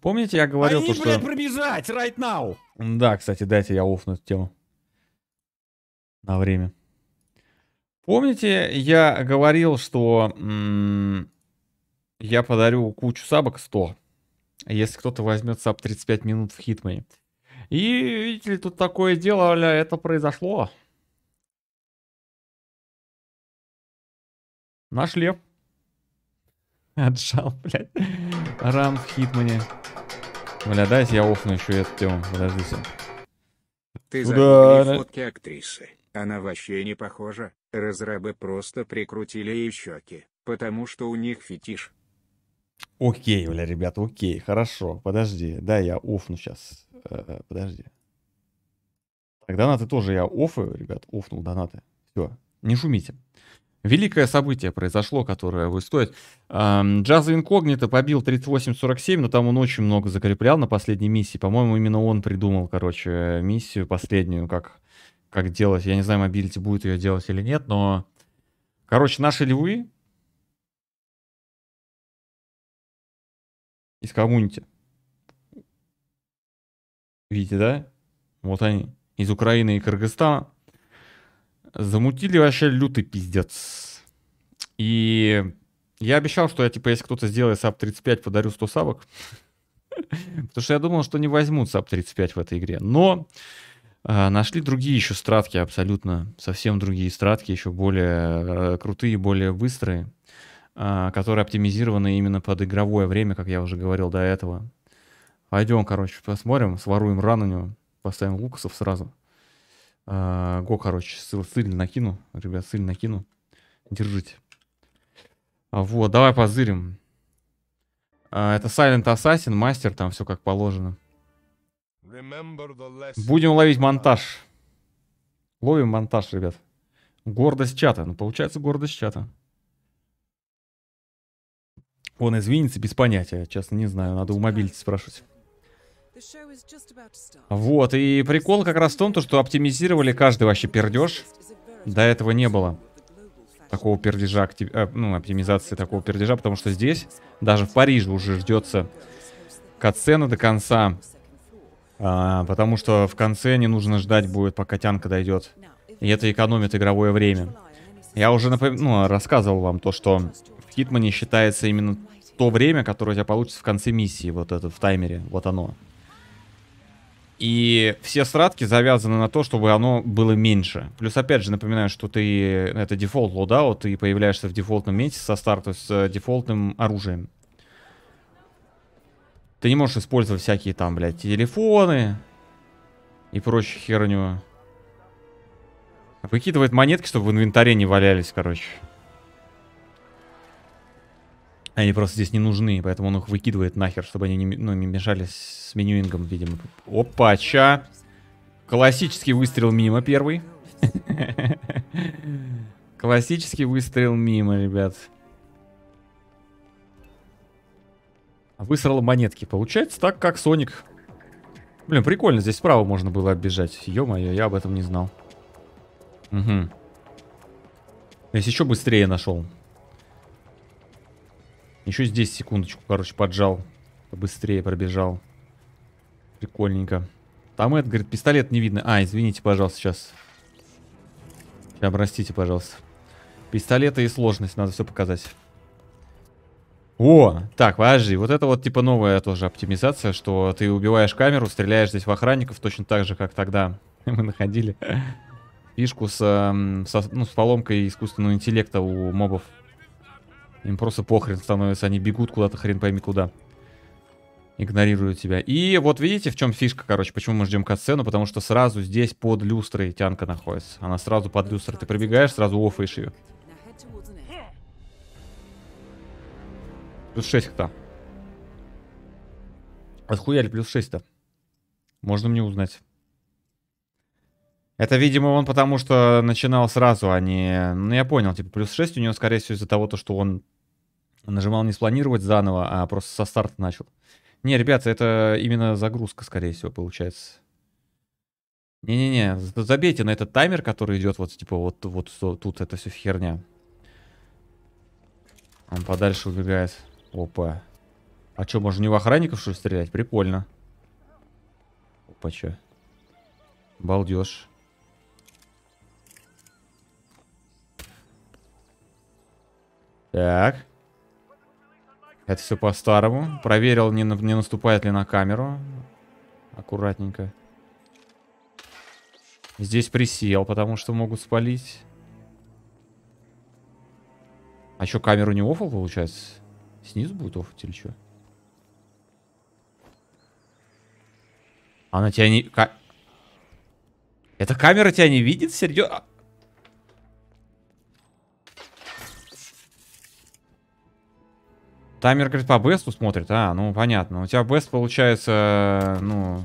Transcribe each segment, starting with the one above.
Помните, я говорил, Они, то, что... Они, пробежать right now! Да, кстати, дайте я офну эту тему. На время. Помните, я говорил, что я подарю кучу сабок 100, если кто-то возьмет саб 35 минут в хитмей. И, видите ли, тут такое дело, аля, это произошло. Нашли. Отжал, блядь. Рам в Хитмане. Бля, дай я офну еще эту тему. Подождите. Ты забыл да, фотки актрисы. Она вообще не похожа. Разрабы просто прикрутили ей щеки, потому что у них фетиш. Окей, бля, ребята, окей, хорошо. Подожди, да, я офну сейчас. Э, подожди. Так, донаты тоже я офаю, ребят, офнул донаты. Все, не шумите. Великое событие произошло, которое будет стоить. Джаза Инкогнито побил 38-47, но там он очень много закреплял на последней миссии. По-моему, именно он придумал, короче, миссию последнюю, как, как делать. Я не знаю, мобилити будет ее делать или нет, но... Короче, наши львы из коммунити. Видите, да? Вот они. Из Украины и Кыргызстана. Замутили вообще лютый пиздец. И я обещал, что я, типа, если кто-то сделает саб 35, подарю 100 сабок. Потому что я думал, что не возьмут саб 35 в этой игре. Но а, нашли другие еще стратки абсолютно, совсем другие стратки, еще более э, крутые, более быстрые, а, которые оптимизированы именно под игровое время, как я уже говорил до этого. Пойдем, короче, посмотрим, своруем рану у него, поставим Лукасов сразу. А, го, короче, ссыл, ссыль накину. Ребят, ссыль накину. Держите. А, вот, давай позырим. А, это Silent Assassin, мастер, там все как положено. Будем ловить монтаж. Ловим монтаж, ребят. Гордость чата. Ну, получается, гордость чата. Он извинится без понятия. Честно, не знаю. Надо у мобильца спрашивать. Вот, и прикол как раз в том, то, что оптимизировали каждый вообще пердеж. До этого не было такого пердежа, э, ну, оптимизации такого пердежа, потому что здесь, даже в Париже уже ждется катсцена до конца, а, потому что в конце не нужно ждать будет, пока тянка дойдет. И это экономит игровое время. Я уже напом... ну, рассказывал вам то, что в Хитмане считается именно то время, которое у тебя получится в конце миссии, вот это в таймере, вот оно. И все сратки завязаны на то, чтобы оно было меньше. Плюс, опять же, напоминаю, что ты... Это дефолт лодаут, ты появляешься в дефолтном месте со старта с э, дефолтным оружием. Ты не можешь использовать всякие там, блядь, телефоны и прочую херню. Выкидывает монетки, чтобы в инвентаре не валялись, короче. Они просто здесь не нужны, поэтому он их выкидывает нахер, чтобы они не, ну, не мешались с менюингом, видимо. Опа, ча. Классический выстрел мимо первый. Классический выстрел мимо, ребят. А высрал монетки. Получается так, как Соник. Блин, прикольно, здесь справа можно было оббежать. Ё-моё, я об этом не знал. Угу. Здесь еще быстрее нашел. Еще здесь секундочку, короче, поджал. Быстрее пробежал. Прикольненько. Там это, говорит, пистолет не видно. А, извините, пожалуйста, сейчас. Сейчас, простите, пожалуйста. Пистолеты и сложность, надо все показать. О, так, подожди, вот это вот типа новая тоже оптимизация, что ты убиваешь камеру, стреляешь здесь в охранников точно так же, как тогда мы находили фишку с, эм, со, ну, с поломкой искусственного интеллекта у мобов им просто похрен становится, они бегут куда-то, хрен пойми куда. Игнорируют тебя. И вот видите, в чем фишка, короче, почему мы ждем катсцену, потому что сразу здесь под люстрой тянка находится. Она сразу под люстрой. Ты пробегаешь, сразу офаешь ее. Плюс 6 кто? Отхуяли плюс 6-то. Можно мне узнать. Это, видимо, он потому что начинал сразу, а не... Ну, я понял, типа, плюс 6 у него, скорее всего, из-за того, то, что он Нажимал не спланировать заново, а просто со старта начал. Не, ребята, это именно загрузка, скорее всего, получается. Не-не-не, забейте на этот таймер, который идет вот, типа, вот, вот тут, это все херня. Он подальше убегает. Опа. А что, можно не в охранников, что ли, стрелять? Прикольно. Опа, что? Балдеж. Так. Это все по-старому. Проверил, не, на, не наступает ли на камеру. Аккуратненько. Здесь присел, потому что могут спалить. А что, камеру не оффал, получается? Снизу будет оффать или что? Она тебя не... Ка... Эта камера тебя не видит? Серьезно? А Таймер, говорит, по бесту смотрит. А, ну понятно. У тебя бест получается, ну...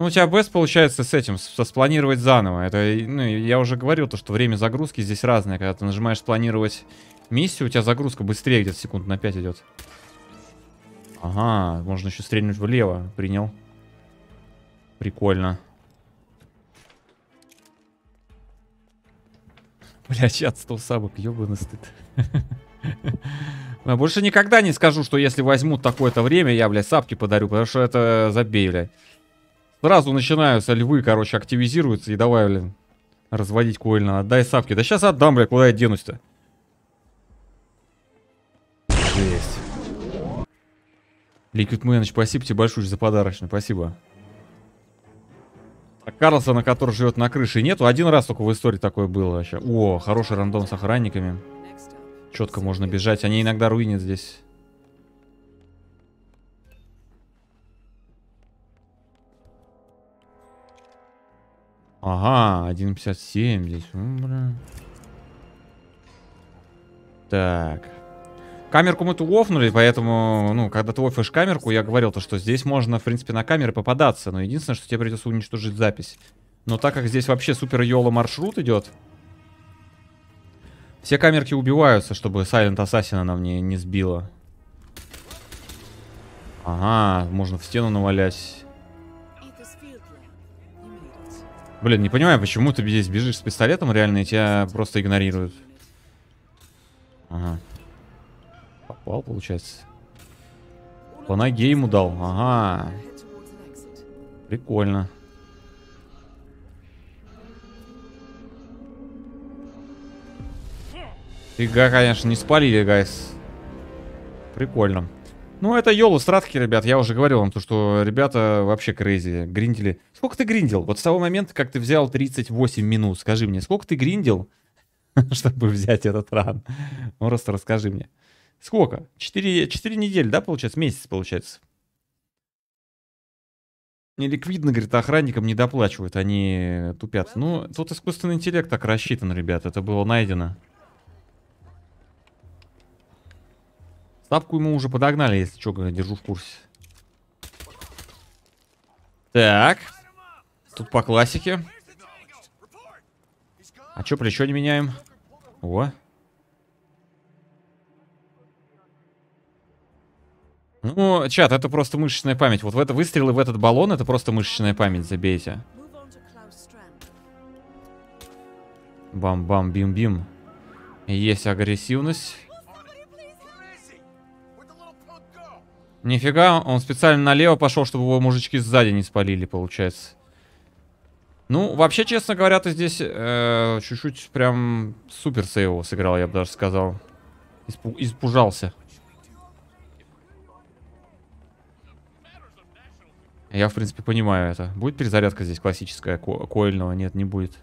Ну, у тебя бест получается с этим, со спланировать заново. Это, ну, я уже говорил, то, что время загрузки здесь разное. Когда ты нажимаешь спланировать миссию, у тебя загрузка быстрее где-то секунд на 5 идет. Ага, можно еще стрельнуть влево. Принял. Прикольно. Блять, чат 100 сабок, ёбаный стыд. Больше никогда не скажу, что если возьмут такое-то время, я, блядь, сапки подарю, потому что это забей, блядь. Сразу начинаются львы, короче, активизируются и давай, блин, разводить коильно. Отдай сапки. Да сейчас отдам, блядь, куда я денусь-то? Жесть. Ликвид Мэныч, спасибо тебе большое за подарочный, спасибо. А Карлсона, который живет на крыше, нету. Один раз только в истории такое было вообще. О, хороший рандом с охранниками. Четко можно бежать. Они иногда руинят здесь. Ага, 1.57 здесь. Бля. Так. Камерку мы тут офнули, поэтому, ну, когда ты офишь камерку, я говорил то, что здесь можно, в принципе, на камеры попадаться. Но единственное, что тебе придется уничтожить запись. Но так как здесь вообще супер йоло маршрут идет, все камерки убиваются, чтобы Silent Assassin нам не не сбила. Ага, можно в стену навалять. Блин, не понимаю, почему ты здесь бежишь с пистолетом реально и тебя просто игнорируют. Ага. Попал, получается. По ноге ему дал. Ага. Прикольно. Фига, конечно, не спалили, гайс. Прикольно. Ну, это Йолу Стратхи, ребят, я уже говорил вам, то, что ребята вообще крейзи, гриндили. Сколько ты гриндил? Вот с того момента, как ты взял 38 минут, скажи мне, сколько ты гриндил, чтобы взять этот ран? Просто ну, расскажи мне. Сколько? 4, 4 недели, да, получается? Месяц, получается. Неликвидно, говорит, охранникам не доплачивают, они тупят. Ну, тут искусственный интеллект так рассчитан, ребят, это было найдено. Ставку ему уже подогнали, если что, держу в курсе. Так. Тут по классике. А что, плечо не меняем? О. Ну, чат, это просто мышечная память. Вот в это выстрелы в этот баллон, это просто мышечная память, забейте. Бам-бам-бим-бим. Есть агрессивность. Нифига, он специально налево пошел, чтобы его мужички сзади не спалили, получается. Ну, вообще, честно говоря, ты здесь э, чуть-чуть прям супер сейвово сыграл, я бы даже сказал. Испу испужался. Я, в принципе, понимаю это. Будет перезарядка здесь классическая, ко коильного? Нет, не будет.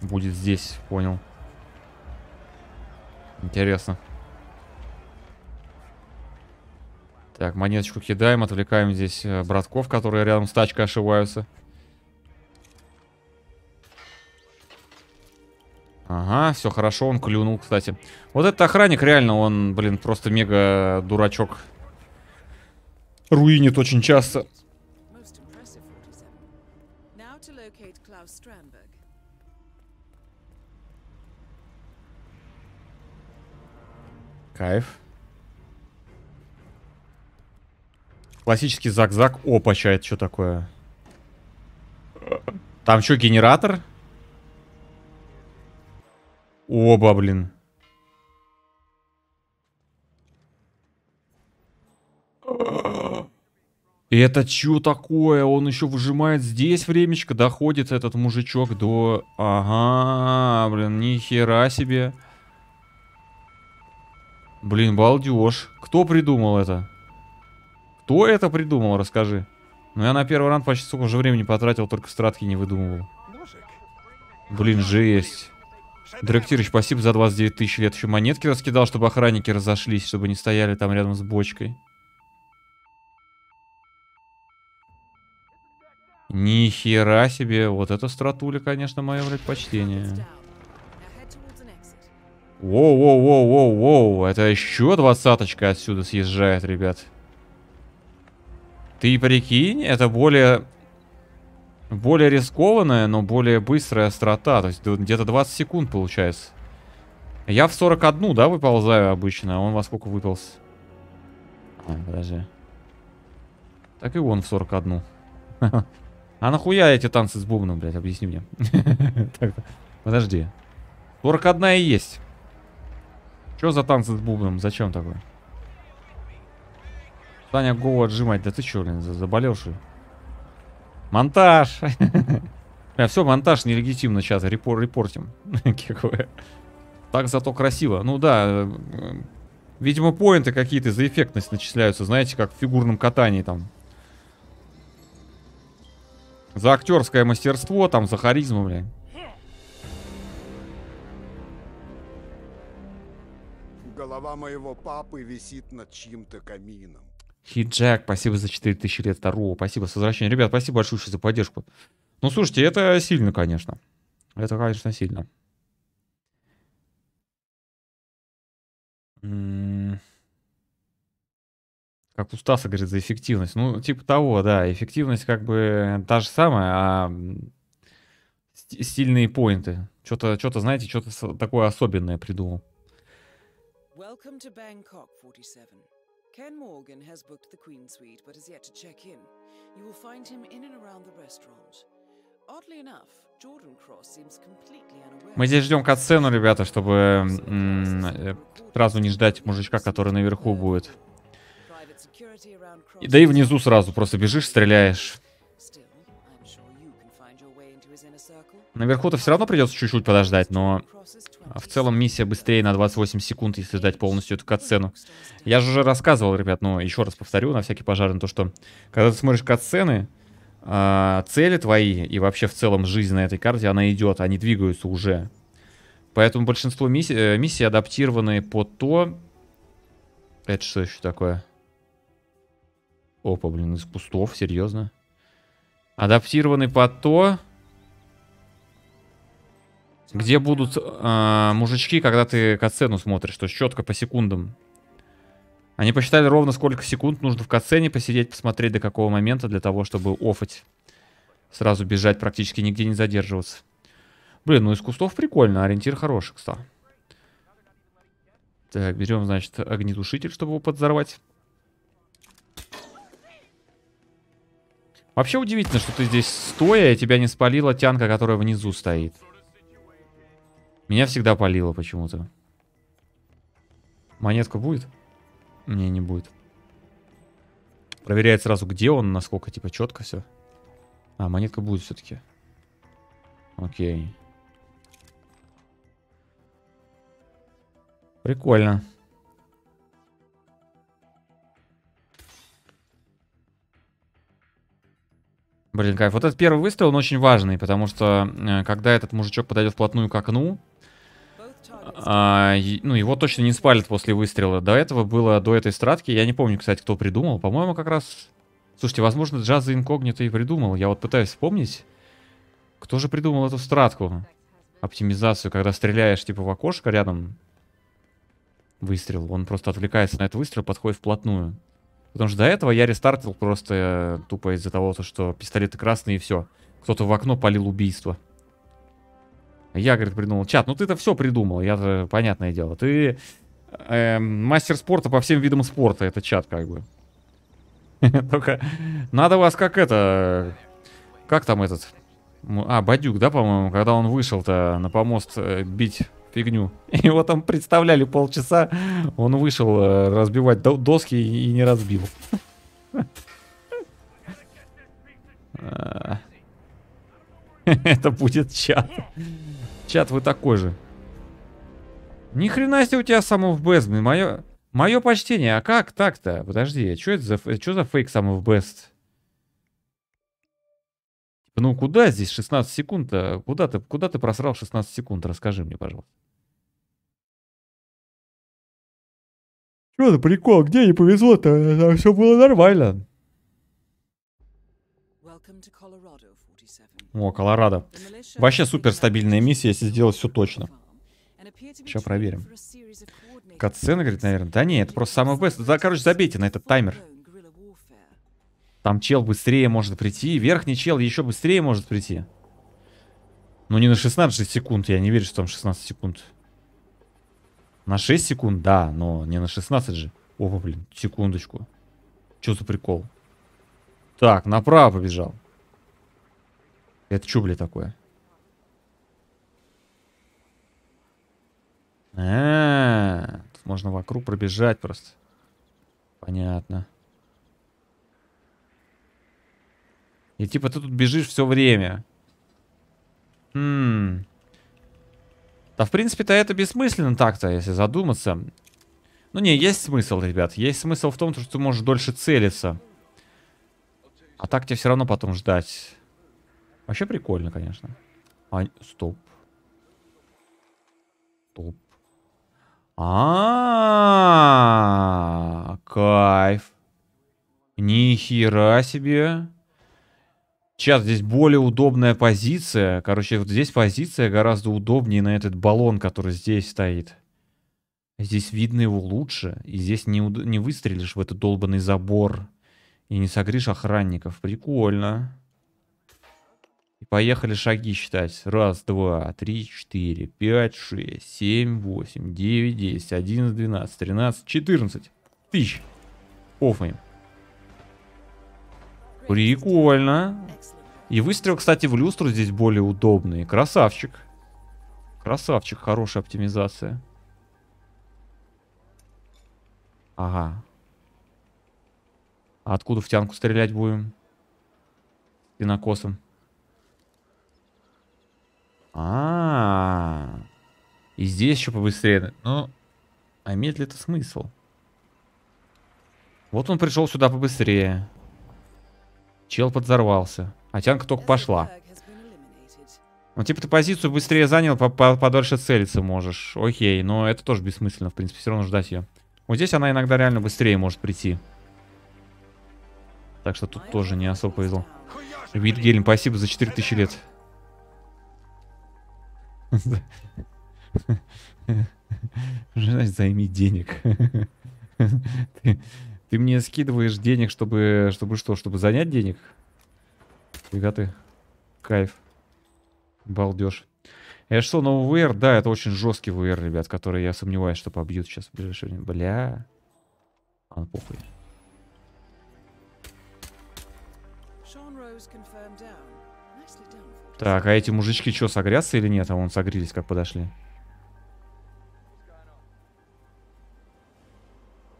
Будет здесь, понял. Интересно. Так, монеточку кидаем, отвлекаем здесь э, братков, которые рядом с тачкой ошиваются. Ага, все хорошо, он клюнул, кстати. Вот этот охранник, реально, он, блин, просто мега дурачок. Руинит очень часто. Кайф. Классический зак-зак. чай, это что такое? Там что, генератор? Оба, блин. Это что такое? Он еще выжимает здесь времечко, доходит этот мужичок до... Ага, блин, нихера себе. Блин, балдеж. Кто придумал это? Кто это придумал, расскажи. Ну я на первый раунд почти сколько уже времени потратил, только стратки не выдумывал. Блин, жесть. Дректирыч, спасибо за 29 тысяч лет. Еще монетки раскидал, чтобы охранники разошлись, чтобы не стояли там рядом с бочкой. Ни хера себе. Вот это стратуля, конечно, мое, блядь, почтение. Воу-воу-воу-воу-воу, это еще двадцаточка отсюда съезжает, ребят. Ты прикинь, это более... Более рискованная, но более быстрая острота. То есть где-то 20 секунд получается. Я в 41, да, выползаю обычно. А он во сколько выполз? А, подожди. Так и он в 41. А нахуя эти танцы с бубном, блядь, объясни мне. Подожди. 41 и есть. Что за танцы с бубном? Зачем такое? Таня голову отжимать. Да ты что, блин, заболел что ли? Монтаж! А все, монтаж нелегитимно сейчас. Репор, репортим. Так зато красиво. Ну да, э, видимо, поинты какие-то за эффектность начисляются. Знаете, как в фигурном катании там. За актерское мастерство, там, за харизму, блин. Голова моего папы висит над чьим-то камином. Хиджак, спасибо за 4000 лет второго. Спасибо за возвращение. Ребят, спасибо большое за поддержку. Ну, слушайте, это сильно, конечно. Это, конечно, сильно. Как у Стаса, говорит, за эффективность. Ну, типа того, да. Эффективность как бы та же самая, а сильные поинты. Что-то, что-то знаете, что-то такое особенное придумал. Welcome to Bangkok 47. Ken Morgan has booked the Queen Suite but has yet to check in. You will find him in and around the restaurant. Oddly enough, Jordan Cross seems completely unaware. Мы здесь ждем катсцену, ребята, чтобы э, сразу не ждать мужичка, который наверху будет. И да и внизу сразу просто бежишь, стреляешь. Наверху-то все равно придется чуть-чуть подождать, но а в целом миссия быстрее на 28 секунд, если ждать полностью эту катсцену. Я же уже рассказывал, ребят, но еще раз повторю на всякий пожарный, то что когда ты смотришь катсцены, а, цели твои и вообще в целом жизнь на этой карте, она идет, они двигаются уже. Поэтому большинство миссий, э, миссий адаптированы под то... Это что еще такое? Опа, блин, из кустов, серьезно. Адаптированы под то, где будут э, мужички, когда ты катсцену смотришь, то есть четко по секундам. Они посчитали ровно сколько секунд нужно в катсцене посидеть, посмотреть до какого момента для того, чтобы офать. Сразу бежать, практически нигде не задерживаться. Блин, ну из кустов прикольно, ориентир хороший, кстати. Так, берем, значит, огнетушитель, чтобы его подзорвать. Вообще удивительно, что ты здесь стоя, и тебя не спалила тянка, которая внизу стоит. Меня всегда палило почему-то. Монетка будет? Мне не будет. Проверяет сразу, где он, насколько, типа, четко все. А, монетка будет все-таки. Окей. Прикольно. Блин, кайф. Вот этот первый выстрел, он очень важный, потому что, э, когда этот мужичок подойдет вплотную к окну, а, ну, его точно не спалит после выстрела. До этого было, до этой стратки, я не помню, кстати, кто придумал. По-моему, как раз... Слушайте, возможно, Джаза Инкогнито и придумал. Я вот пытаюсь вспомнить, кто же придумал эту стратку. Оптимизацию, когда стреляешь, типа, в окошко рядом. Выстрел. Он просто отвлекается на этот выстрел, подходит вплотную. Потому что до этого я рестартил просто э, тупо из-за того, что пистолеты красные и все. Кто-то в окно палил убийство. Я, говорит, придумал. Чат, ну ты-то все придумал, я понятное дело. Ты э, мастер спорта по всем видам спорта, это чат как бы. Только надо вас как это... Как там этот... А, Бадюк, да, по-моему, когда он вышел-то на помост э, бить фигню. Его там представляли полчаса, он вышел э, разбивать доски и не разбил. А. Это будет чат. Чат, вы такой же. Ни хрена себе у тебя само в Мое, мое почтение. А как так-то? Подожди, а что это за, что за фейк само в типа, Ну куда здесь 16 секунд-то? А куда ты, куда ты просрал 16 секунд? Расскажи мне, пожалуйста. Что за прикол? Где не повезло-то? Э, Все было нормально. О, Колорадо. Вообще супер стабильная миссия, если сделать все точно. Сейчас проверим. Катсцена, говорит, наверное. Да не, это просто самое быстрое. Да, короче, забейте на этот таймер. Там чел быстрее может прийти. Верхний чел еще быстрее может прийти. Но ну, не на 16 секунд. Я не верю, что там 16 секунд. На 6 секунд, да, но не на 16 же. Опа, блин, секундочку. Что за прикол? Так, направо побежал. Это что, бля, такое? А, -а, а, тут можно вокруг пробежать просто. Понятно. И типа ты тут бежишь все время. Хм. Да, в принципе-то это бессмысленно так-то, если задуматься. Ну не, есть смысл, ребят. Есть смысл в том, что ты можешь дольше целиться. А так тебе все равно потом ждать. Вообще прикольно, конечно. А, стоп. Стоп. А, -а, -а, -а кайф. Ни хера себе. Сейчас здесь более удобная позиция. Короче, вот здесь позиция гораздо удобнее на этот баллон, который здесь стоит. Здесь видно его лучше. И здесь не, не выстрелишь в этот долбанный забор. И не согришь охранников. Прикольно. Поехали шаги считать. Раз, два, три, четыре, пять, шесть, семь, восемь, девять, десять, одиннадцать, двенадцать, тринадцать, четырнадцать тысяч. Офаем. Прикольно. И выстрел, кстати, в люстру здесь более удобный. Красавчик. Красавчик, хорошая оптимизация. Ага. А откуда в тянку стрелять будем? Спинокосом. А, -а, -а. И здесь еще побыстрее. Ну, а имеет ли это смысл? Вот он пришел сюда побыстрее. Чел подзорвался. А тянка только пошла. Ну, типа, ты позицию быстрее занял, по -по подольше целиться можешь. Окей, но это тоже бессмысленно, в принципе, все равно ждать ее. Вот здесь она иногда реально быстрее может прийти. Так что тут тоже не особо повезло. Витгельм, спасибо за 4000 лет. Жена, займи денег. ты, ты мне скидываешь денег, чтобы, чтобы что, чтобы занять денег? Фига ты. Кайф. Балдеж. А новый VR? да, это очень жесткий VR, ребят, который я сомневаюсь, что побьют сейчас в ближайшее время. Бля. А, похуй. Так, а эти мужички что, согрятся или нет? А вон согрелись, как подошли.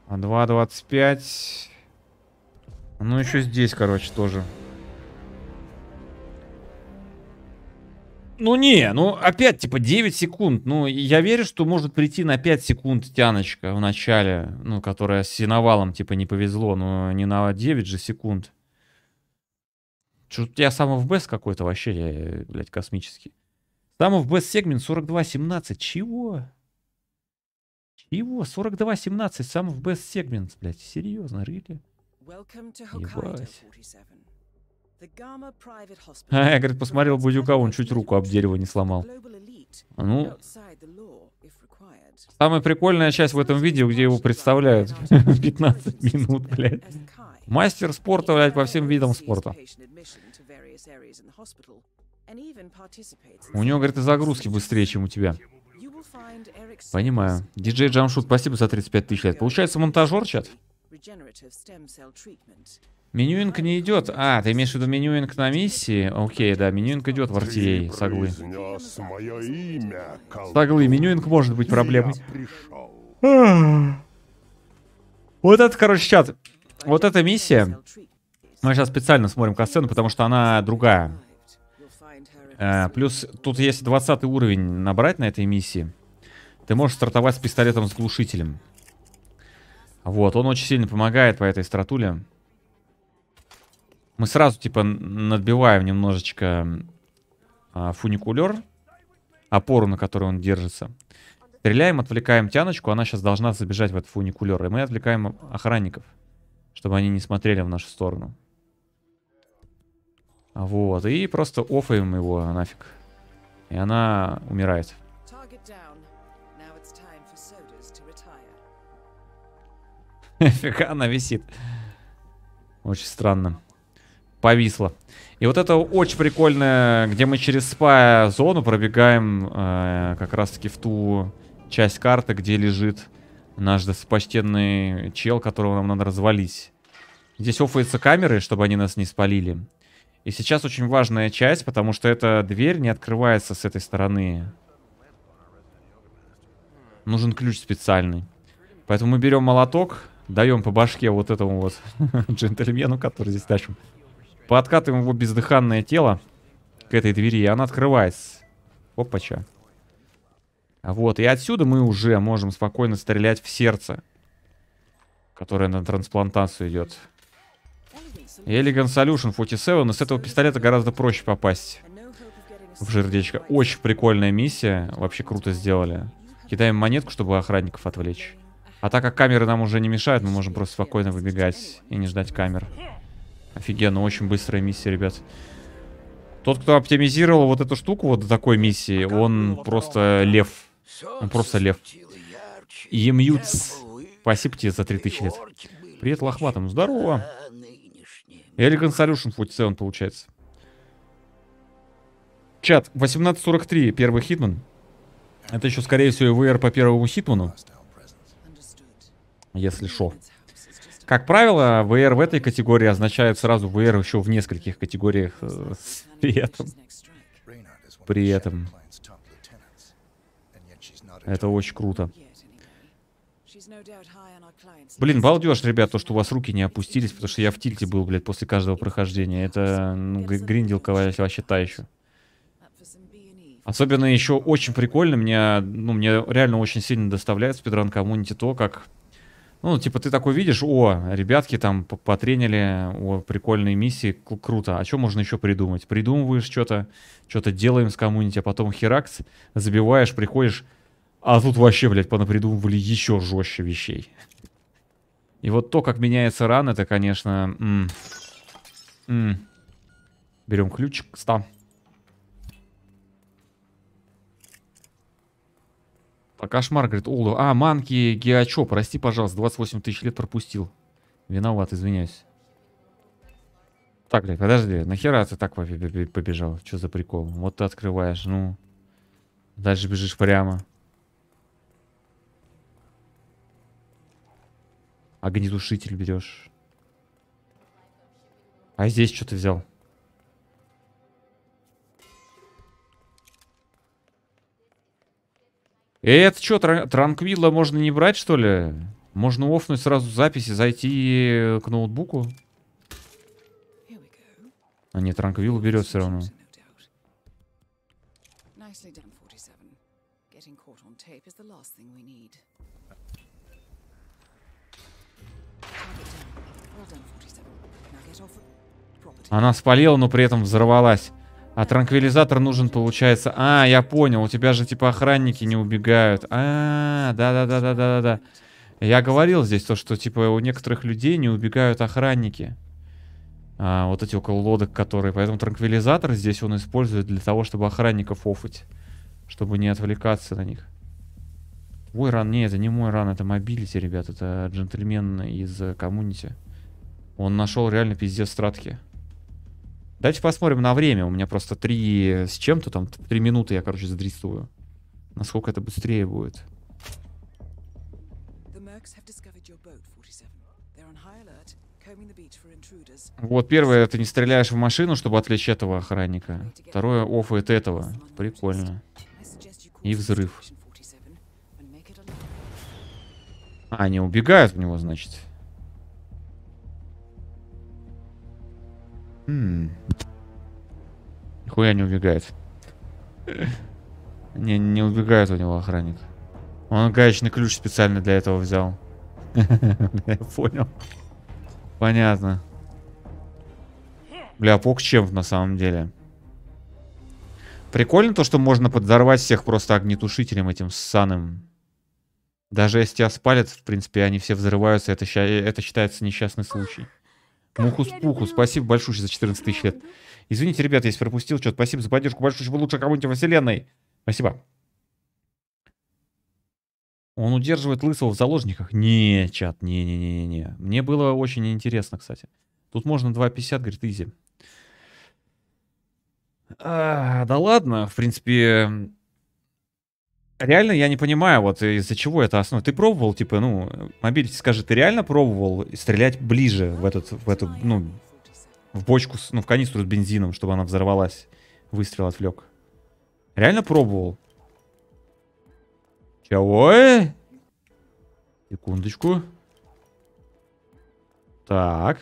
А 2.25. Ну, еще здесь, короче, тоже. Ну не, ну опять типа 9 секунд. Ну я верю, что может прийти на 5 секунд тяночка в начале, ну которая с синовалом типа не повезло, но не на 9 же секунд. Что-то я сам в какой-то вообще, я, э, блядь, космический. Там в сегмент 42.17. Чего? Чего? 42.17. Сам в бест сегмент, блядь. Серьезно, really? Ебать. А, я, говорит, посмотрел Будюка, он чуть руку об дерево не сломал. А ну, самая прикольная часть в этом видео, где его представляют 15 минут, блядь. Мастер спорта, блядь, по всем видам спорта. У него, говорит, и загрузки быстрее, чем у тебя. Понимаю. Диджей Джамшут, спасибо за 35 тысяч лет. Получается, монтажер чат? Менюинг не идет. А, ты имеешь в виду менюинг на миссии? Окей, да, менюинг идет в RTA, соглы. Имя, соглы, менюинг может быть проблемой. Вот это, короче, чат. Вот эта миссия, мы сейчас специально смотрим касцену, потому что она другая. Э, плюс тут если 20 уровень набрать на этой миссии, ты можешь стартовать с пистолетом с глушителем. Вот, он очень сильно помогает по этой стратуле. Мы сразу, типа, надбиваем немножечко э, а, фуникулер, опору, на которой он держится. Стреляем, отвлекаем тяночку, она сейчас должна забежать в этот фуникулер, и мы отвлекаем охранников чтобы они не смотрели в нашу сторону. Вот, и просто офаем его нафиг. И она умирает. Фига она висит. Очень странно. Повисла. И вот это очень прикольно, где мы через спа-зону пробегаем э, как раз-таки в ту часть карты, где лежит Наш достопочтенный чел, которого нам надо развалить. Здесь офаются камеры, чтобы они нас не спалили. И сейчас очень важная часть, потому что эта дверь не открывается с этой стороны. Нужен ключ специальный. Поэтому мы берем молоток, даем по башке вот этому вот джентльмену, который здесь тащим. Подкатываем его бездыханное тело к этой двери, и она открывается. Опача. Вот, и отсюда мы уже можем спокойно стрелять в сердце, которое на трансплантацию идет. Elegant Solution 47, и с этого пистолета гораздо проще попасть в жердечко. Очень прикольная миссия, вообще круто сделали. Кидаем монетку, чтобы охранников отвлечь. А так как камеры нам уже не мешают, мы можем просто спокойно выбегать и не ждать камер. Офигенно, очень быстрая миссия, ребят. Тот, кто оптимизировал вот эту штуку вот до такой миссии, он просто лев. Он просто лев. Емьюц, спасибо тебе за 3000 лет. Привет, лохматым. Здорово. Elegant Solution 47 получается. Чат, 1843, первый Хитман. Это еще, скорее всего, ВР по первому Хитману. Если шо. Как правило, ВР в этой категории означает сразу ВР еще в нескольких категориях э, при этом. При этом. Это очень круто. Блин, балдеж, ребят, то, что у вас руки не опустились, потому что я в тильте был, блядь, после каждого прохождения. Это ну, гриндилка вообще та еще. Особенно еще очень прикольно, мне, ну, мне реально очень сильно доставляет спидран коммунити то, как... Ну, типа, ты такой видишь, о, ребятки там потренили, о, прикольные миссии, круто, а что можно еще придумать? Придумываешь что-то, что-то делаем с коммунити, а потом херакс, забиваешь, приходишь, а тут вообще, блядь, понапридумывали еще жестче вещей. И вот то, как меняется ран, это, конечно... М -м. Берем ключик, ста. Кошмар, говорит, Олду. А, Манки Геачо, прости, пожалуйста, 28 тысяч лет пропустил. Виноват, извиняюсь. Так, блядь, подожди, нахера ты так побежал? Что за прикол? Вот ты открываешь, ну... Дальше бежишь прямо. Огнетушитель берешь. А здесь что ты взял? это что, тран транквилла можно не брать, что ли? Можно офнуть сразу записи, зайти к ноутбуку. А нет, транквилл берет все равно. Nicely done, 47. Getting caught on tape is the last thing we need. Она спалила, но при этом взорвалась. А транквилизатор нужен, получается... А, я понял, у тебя же типа охранники не убегают. А, да-да-да-да-да-да. Я говорил здесь то, что типа у некоторых людей не убегают охранники. А, вот эти около лодок, которые... Поэтому транквилизатор здесь он использует для того, чтобы охранников офать. Чтобы не отвлекаться на них. Ой, ран, не, это не мой ран, это мобилити, ребят, это джентльмен из э, коммунити. Он нашел реально пиздец стратки. Давайте посмотрим на время. У меня просто три э, с чем-то, там три минуты я, короче, задрисую. Насколько это быстрее будет. Вот первое, ты не стреляешь в машину, чтобы отвлечь этого охранника. Второе, оф от этого. Прикольно. И взрыв. А они убегают в него, значит. Хм. Нихуя не убегает. Не, не убегает у него охранник. Он гаечный ключ специально для этого взял. Я понял. Понятно. Бля, пок чем на самом деле. Прикольно то, что можно подорвать всех просто огнетушителем этим саным. Даже если тебя спалят, в принципе, они все взрываются, это, э, это считается несчастный случай. Мухус-пуху, спасибо большое за 14 тысяч лет. Извините, ребят, если пропустил что-то. Спасибо за поддержку. Большое, чтобы лучше кому-нибудь во вселенной. Спасибо. Он удерживает лысого в заложниках? Не, чат, не-не-не-не. Мне было очень интересно, кстати. Тут можно 2.50, говорит, изи. А, да ладно, в принципе, реально я не понимаю, вот из-за чего это основа. Ты пробовал, типа, ну, мобиль, скажи, ты реально пробовал стрелять ближе в этот, в эту, ну, в бочку, ну, в канистру с бензином, чтобы она взорвалась. Выстрел отвлек. Реально пробовал? Чего? Секундочку. Так.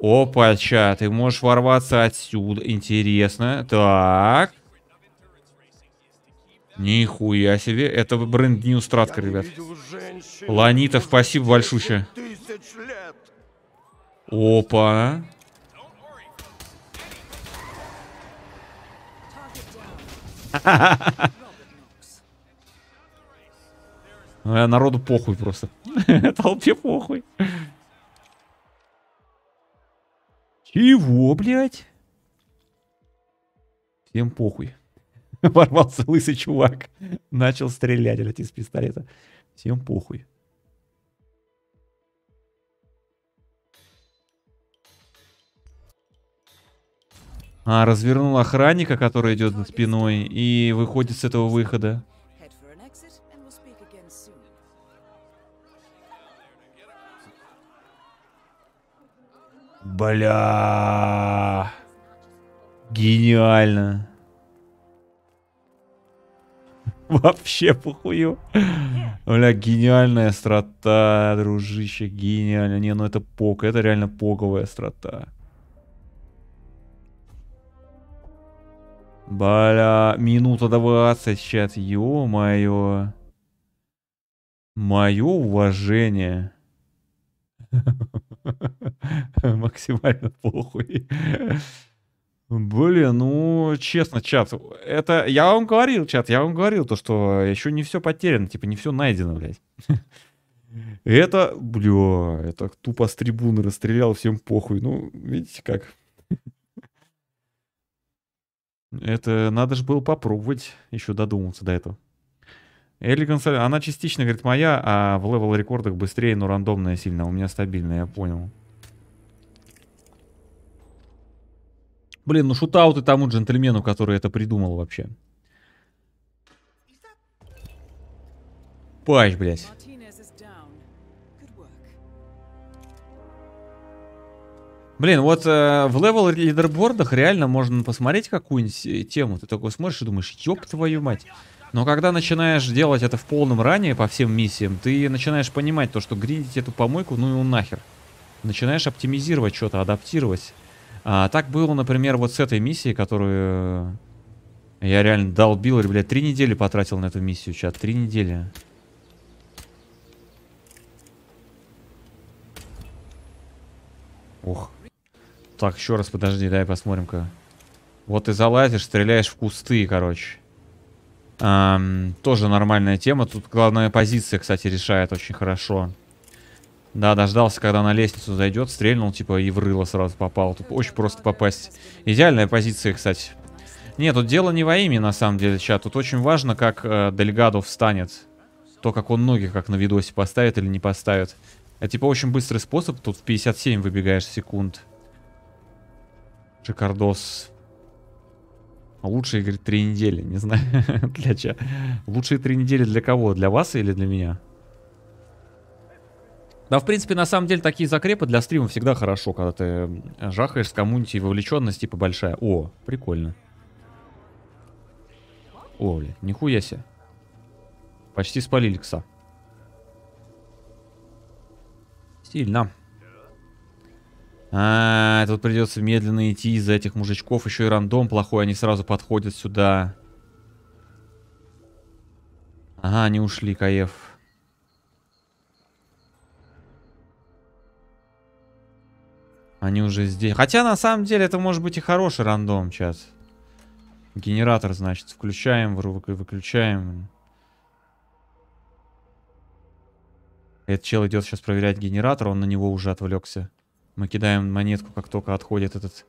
Опача, ты можешь ворваться отсюда. Интересно. Так. Нихуя себе. Это бренд-нью стратка, ребят. Ланита, спасибо большое. Опа. Я э, Народу похуй просто. Толпе похуй. Чего, блядь? Всем похуй. Ворвался лысый чувак. Начал стрелять, блядь, из пистолета. Всем похуй. А, развернул охранника, который идет за спиной, и выходит с этого выхода. Бля. Гениально. Вообще похую. Бля, гениальная страта, дружище, гениально. Не, ну это пок, это реально поговая страта. Бля, минута 20 сейчас, ё-моё. Мое уважение. Максимально похуй. Блин, ну, честно, чат, это... Я вам говорил, чат, я вам говорил то, что еще не все потеряно, типа, не все найдено, блядь. Это, бля, это тупо с трибуны расстрелял, всем похуй. Ну, видите как. Это надо же было попробовать еще додуматься до этого. Элли Гонсалес, она частично, говорит, моя, а в левел-рекордах быстрее, но рандомная сильно. У меня стабильная, я понял. Блин, ну шутауты тому джентльмену, который это придумал вообще. Пач, блядь. Блин, вот э, в левел лидербордах реально можно посмотреть какую-нибудь э, тему. Ты такой смотришь и думаешь, ёб твою мать. Но когда начинаешь делать это в полном ранее по всем миссиям, ты начинаешь понимать то, что гриндить эту помойку, ну и он нахер. Начинаешь оптимизировать что-то, адаптировать. А, так было, например, вот с этой миссией, которую я реально долбил, блядь, три недели потратил на эту миссию, чат, три недели. Ох. Так, еще раз подожди, дай посмотрим-ка. Вот ты залазишь, стреляешь в кусты, короче. Эм, тоже нормальная тема. Тут главная позиция, кстати, решает очень хорошо. Да, дождался, когда на лестницу зайдет, стрельнул, типа, и в рыло сразу попал. Тут очень просто попасть. Идеальная позиция, кстати. Нет, тут дело не во имя на самом деле, чат. Тут очень важно, как э, Дельгадо встанет. То, как он ноги, как на видосе, поставит или не поставит. Это, типа, очень быстрый способ. Тут в 57 выбегаешь секунд. Шикардос. Лучшие, говорит, три недели. Не знаю, для чего. Лучшие три недели для кого? Для вас или для меня? Да, в принципе, на самом деле, такие закрепы для стрима всегда хорошо, когда ты жахаешь с коммунити, вовлеченность типа большая. О, прикольно. О, бля, нихуя себе. Почти спалили кса. Сильно. А, тут придется медленно идти из-за этих мужичков. Еще и рандом плохой, они сразу подходят сюда. Ага, они ушли, каев. Они уже здесь. Хотя, на самом деле, это может быть и хороший рандом сейчас. Генератор, значит, включаем, выключаем. Этот чел идет сейчас проверять генератор, он на него уже отвлекся. Мы кидаем монетку, как только отходит этот...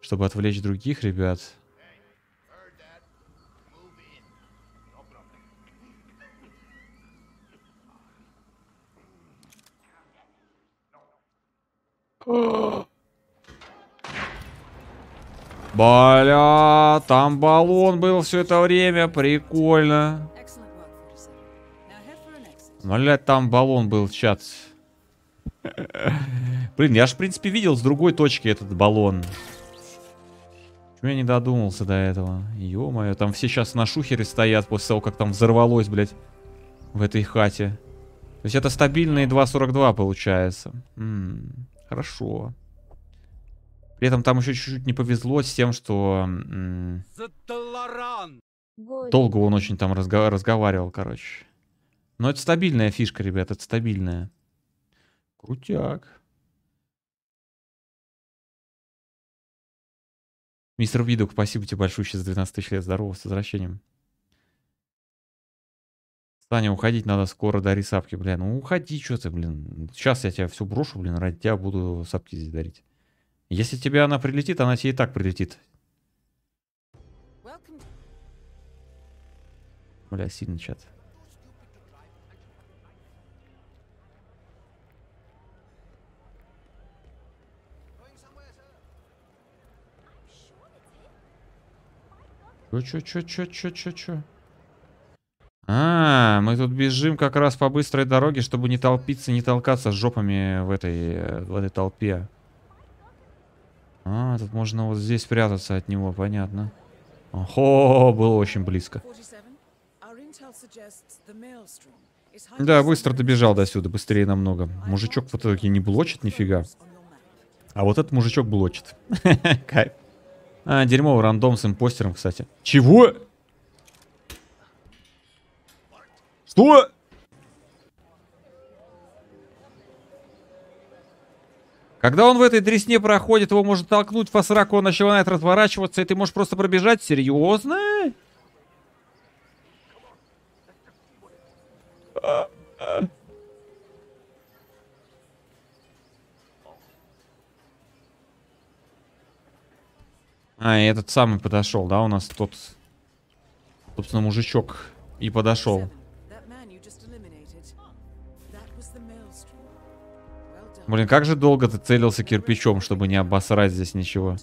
Чтобы отвлечь других ребят. Бля, там баллон был все это время, прикольно. Бля, там баллон был, чат. Блин, я же, в принципе, видел с другой точки этот баллон. Почему я не додумался до этого? Ё-моё, там все сейчас на шухере стоят после того, как там взорвалось, блядь, в этой хате. То есть это стабильные 2.42 получается. М -м, хорошо. При этом там еще чуть-чуть не повезло с тем, что... М Долго он очень там разго разговаривал, короче. Но это стабильная фишка, ребят, это стабильная. Крутяк. Мистер Видок, спасибо тебе большое за 12 тысяч лет. Здорово, с возвращением. Саня, уходить надо скоро, дари сапки, бля. Ну уходи, что ты, блин. Сейчас я тебя все брошу, блин, ради тебя буду сапки здесь дарить. Если тебе она прилетит, она тебе и так прилетит. Бля, сильный чат. Ну чё, чё, чё, чё, чё, чё? А, мы тут бежим как раз по быстрой дороге, чтобы не толпиться, не толкаться с жопами в этой, э, в этой толпе. А, тут можно вот здесь прятаться от него, понятно. Охо, было очень близко. Да, быстро добежал до сюда, быстрее намного. Мужичок в итоге не блочит нифига. А вот этот мужичок блочит. Кайф. А, дерьмо, рандом с импостером, кстати. Чего? Что? Когда он в этой дресне проходит, его может толкнуть по сраку, он начинает разворачиваться, и ты можешь просто пробежать? Серьезно? А, А, и этот самый подошел, да, у нас тот, собственно, мужичок и подошел. Блин, как же долго ты целился кирпичом, чтобы не обосрать здесь ничего.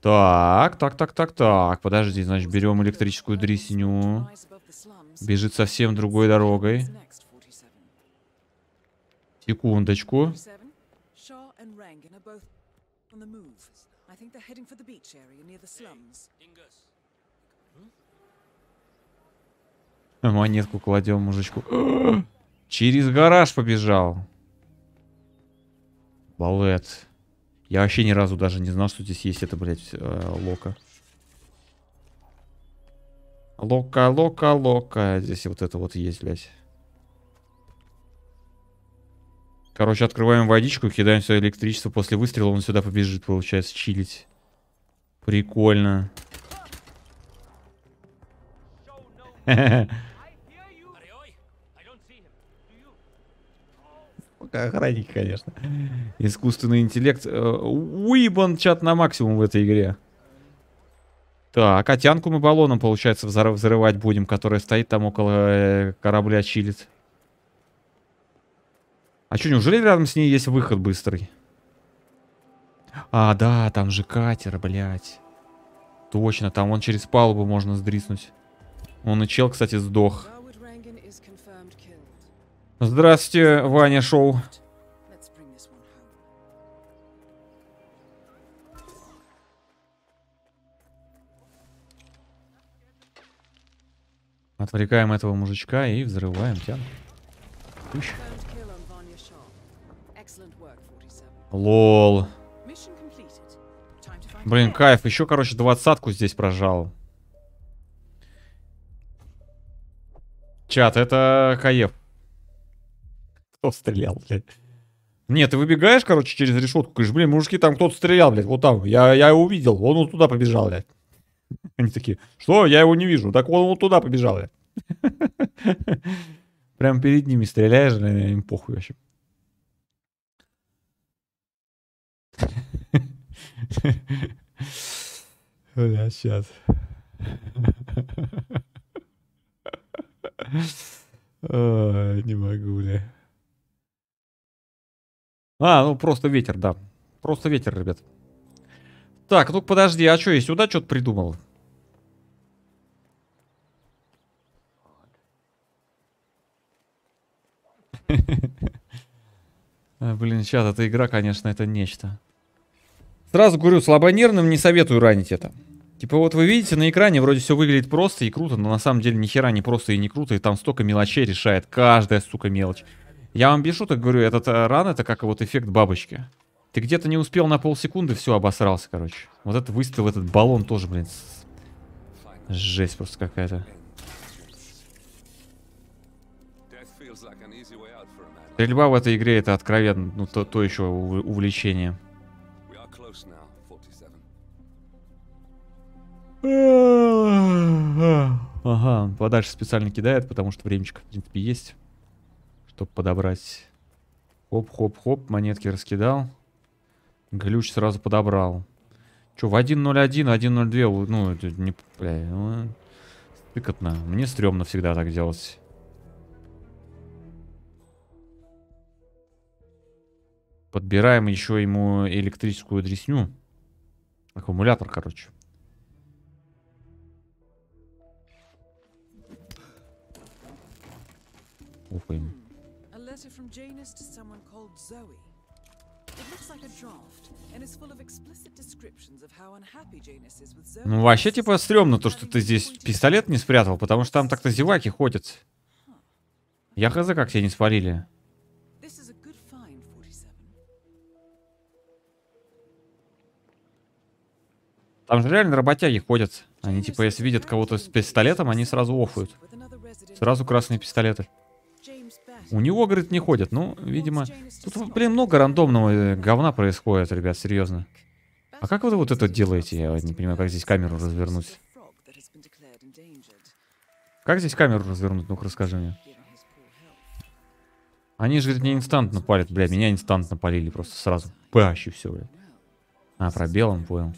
Так, так, так, так, так. Подожди, значит, берем электрическую дрессиню. Бежит совсем другой дорогой. Секундочку they're heading for the beach area near the slums. Монетку кладем мужичку. Через гараж побежал. Балет. Я вообще ни разу даже не знал, что здесь есть это, блядь, э, лока. Лока, лока, лока. Здесь вот это вот есть, блядь. Короче, открываем водичку, кидаем все электричество. После выстрела он сюда побежит, получается, чилить. Прикольно. Охранники, конечно. Искусственный интеллект. Э, Уибан чат на максимум в этой игре. Так, котянку а мы баллоном, получается, взорвать будем, которая стоит там около э, корабля, чилит. А что, неужели рядом с ней есть выход быстрый? А, да, там же катер, блядь. Точно, там он через палубу можно сдриснуть. Он и чел, кстати, сдох. Здравствуйте, Ваня Шоу. Отвлекаем этого мужичка и взрываем тян. Лол. Блин, кайф. Еще, короче, двадцатку здесь прожал. Чат, это Каев. Кто стрелял, блядь? Нет, ты выбегаешь, короче, через решетку. Говоришь, блин, мужики, там кто-то стрелял, блядь, вот там. Я, я его увидел, он вот туда побежал, блядь. Они такие, что, я его не вижу. Так он вот туда побежал, блядь. Прям перед ними стреляешь, блядь, им похуй вообще. Бля, сейчас. А Ой, не могу, бля. А, ну просто ветер, да. Просто ветер, ребят. Так, ну подожди, а что, я сюда что-то придумал? Э, блин, чат, эта игра, конечно, это нечто. Сразу говорю, слабонервным не советую ранить это. Типа вот вы видите на экране, вроде все выглядит просто и круто, но на самом деле ни хера не просто и не круто, и там столько мелочей решает, каждая, сука, мелочь. Я вам пишу, так говорю, этот э, ран это как вот эффект бабочки. Ты где-то не успел на полсекунды, все, обосрался, короче. Вот это выставил этот баллон тоже, блин. Жесть просто какая-то. Стрельба в этой игре это откровенно ну, то, то еще увлечение. Ага, подальше специально кидает, потому что времечко, в принципе, есть, чтобы подобрать. Хоп-хоп-хоп, монетки раскидал. Глюч сразу подобрал. Че, в 1.01, 1.02, ну, это не... Бля, ну, стыкотно. Мне стрёмно всегда так делать. Подбираем еще ему электрическую дресню. Аккумулятор, короче. Уфаем. Ну, вообще, типа, стрёмно то, что ты здесь пистолет не спрятал, потому что там так-то зеваки ходят. Я хз, как тебя не спалили. Там же реально работяги ходят. Они типа, если видят кого-то с пистолетом, они сразу офуют. Сразу красные пистолеты. У него, говорит, не ходят. Ну, видимо... Тут, блин, много рандомного э, говна происходит, ребят, серьезно. А как вы вот это делаете? Я не понимаю, как здесь камеру развернуть. Как здесь камеру развернуть? Ну-ка, расскажи мне. Они же, говорит, меня инстантно палят. Бля, меня инстантно палили просто сразу. Пащи все, бля. А, пробелом, понял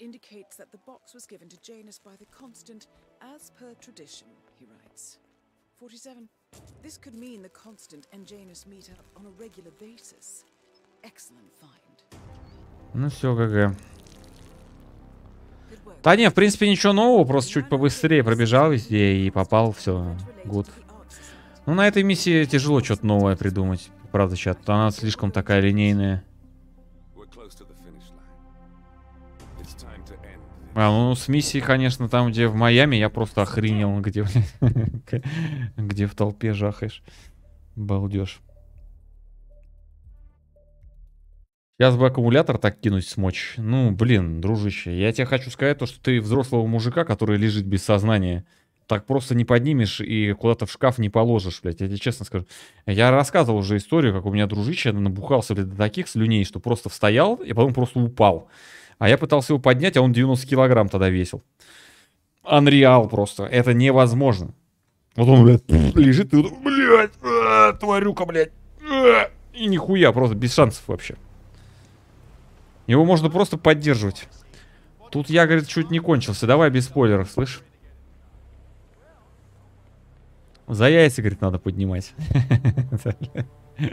indicates that the box was given to Janus by the Constant as per tradition, he writes. 47. This could mean the Constant and Janus meet up on a regular basis. Excellent find. Ну все, ГГ. Да не, в принципе, ничего нового, просто чуть побыстрее пробежал везде и попал, все, гуд. Ну, на этой миссии тяжело что-то новое придумать, правда, чат. Она слишком такая линейная. А, ну с миссией, конечно, там, где в Майами, я просто охренел, где, где в толпе жахаешь. Балдеж. Сейчас бы аккумулятор так кинуть смочь. Ну, блин, дружище, я тебе хочу сказать то, что ты взрослого мужика, который лежит без сознания, так просто не поднимешь и куда-то в шкаф не положишь, блядь. Я тебе честно скажу. Я рассказывал уже историю, как у меня дружище набухался, блядь, до таких слюней, что просто стоял и потом просто упал. А я пытался его поднять, а он 90 килограмм тогда весил. Unreal просто. Это невозможно. Вот он, блядь, лежит и вот, блядь, а, тварюка, блядь. А, и нихуя, просто без шансов вообще. Его можно просто поддерживать. Тут я, говорит, чуть не кончился. Давай без спойлеров, слышь. За яйца, говорит, надо поднимать.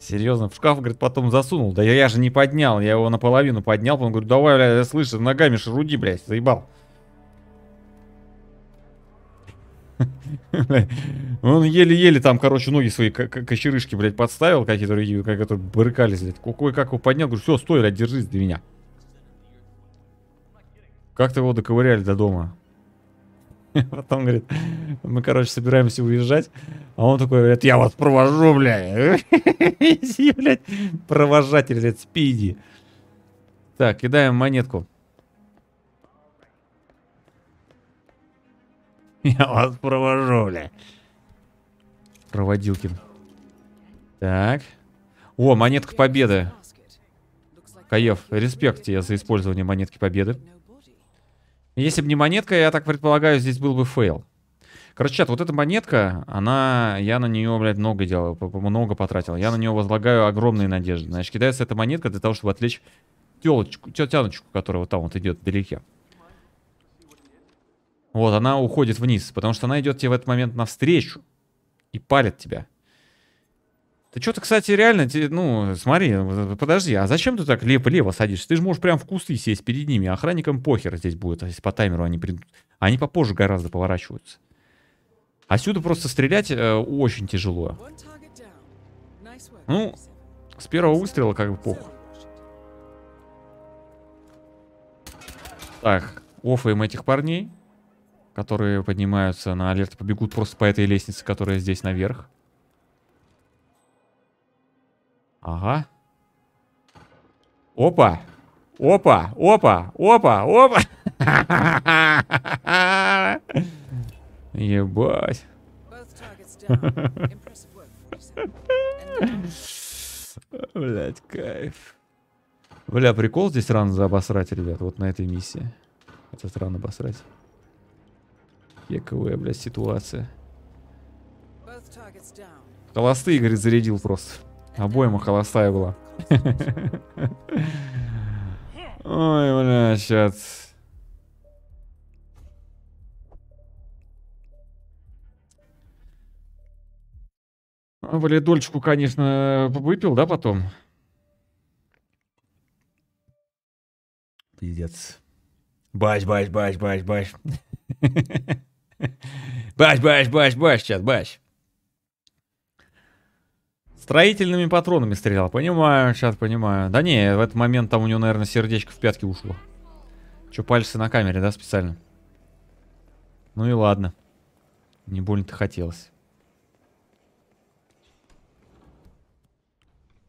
Серьезно, в шкаф, говорит, потом засунул. Да я, я же не поднял, я его наполовину поднял. Потом говорю, давай, бля, слышь, ногами шаруди, блядь, заебал. Он еле-еле там, короче, ноги свои кочерышки, блядь, подставил, какие-то другие, которые брыкались, блядь. какой как его поднял, говорю, все, стой, блядь, держись для меня. Как-то его доковыряли до дома. Потом говорит, мы, короче, собираемся уезжать. А он такой говорит, я вас провожу, блядь. блядь провожатель, блядь, спиди. Так, кидаем монетку. Я вас провожу, бля. Проводилкин. Так. О, монетка победы. Каев, респект тебе за использование монетки победы. Если бы не монетка, я так предполагаю, здесь был бы фейл. Короче, чат, вот эта монетка, она, я на нее, блядь, много делал, много потратил. Я на нее возлагаю огромные надежды. Значит, кидается эта монетка для того, чтобы отвлечь телочку, тетяночку, которая вот там вот идет вдалеке. Вот, она уходит вниз, потому что она идет тебе в этот момент навстречу и палит тебя. Ты что-то, кстати, реально, ну, смотри, подожди, а зачем ты так лево-лево садишься? Ты же можешь прям в кусты сесть перед ними, а охранникам похер здесь будет, а если по таймеру они придут. Они попозже гораздо поворачиваются. Отсюда просто стрелять э, очень тяжело. Ну, с первого выстрела как бы похуй. Так, офаем этих парней, которые поднимаются на алерт, побегут просто по этой лестнице, которая здесь наверх. Ага. Опа! Опа! Опа! Опа! Опа! Ебать. Блять, кайф. Бля, прикол здесь рано заобосрать, ребят, вот на этой миссии. Это странно обосрать. Ековая, блядь, ситуация. Холостые, говорит, зарядил просто. Обойма холостая была. Ой, бля, сейчас. Валидольчику, конечно, выпил, да, потом? Пиздец. Бач, бач, бач, бач, бач. Бач, бач, бач, бач, сейчас, бач. Строительными патронами стрелял. Понимаю, сейчас понимаю. Да не, в этот момент там у него, наверное, сердечко в пятки ушло. Че, пальцы на камере, да, специально? Ну и ладно. Не больно-то хотелось.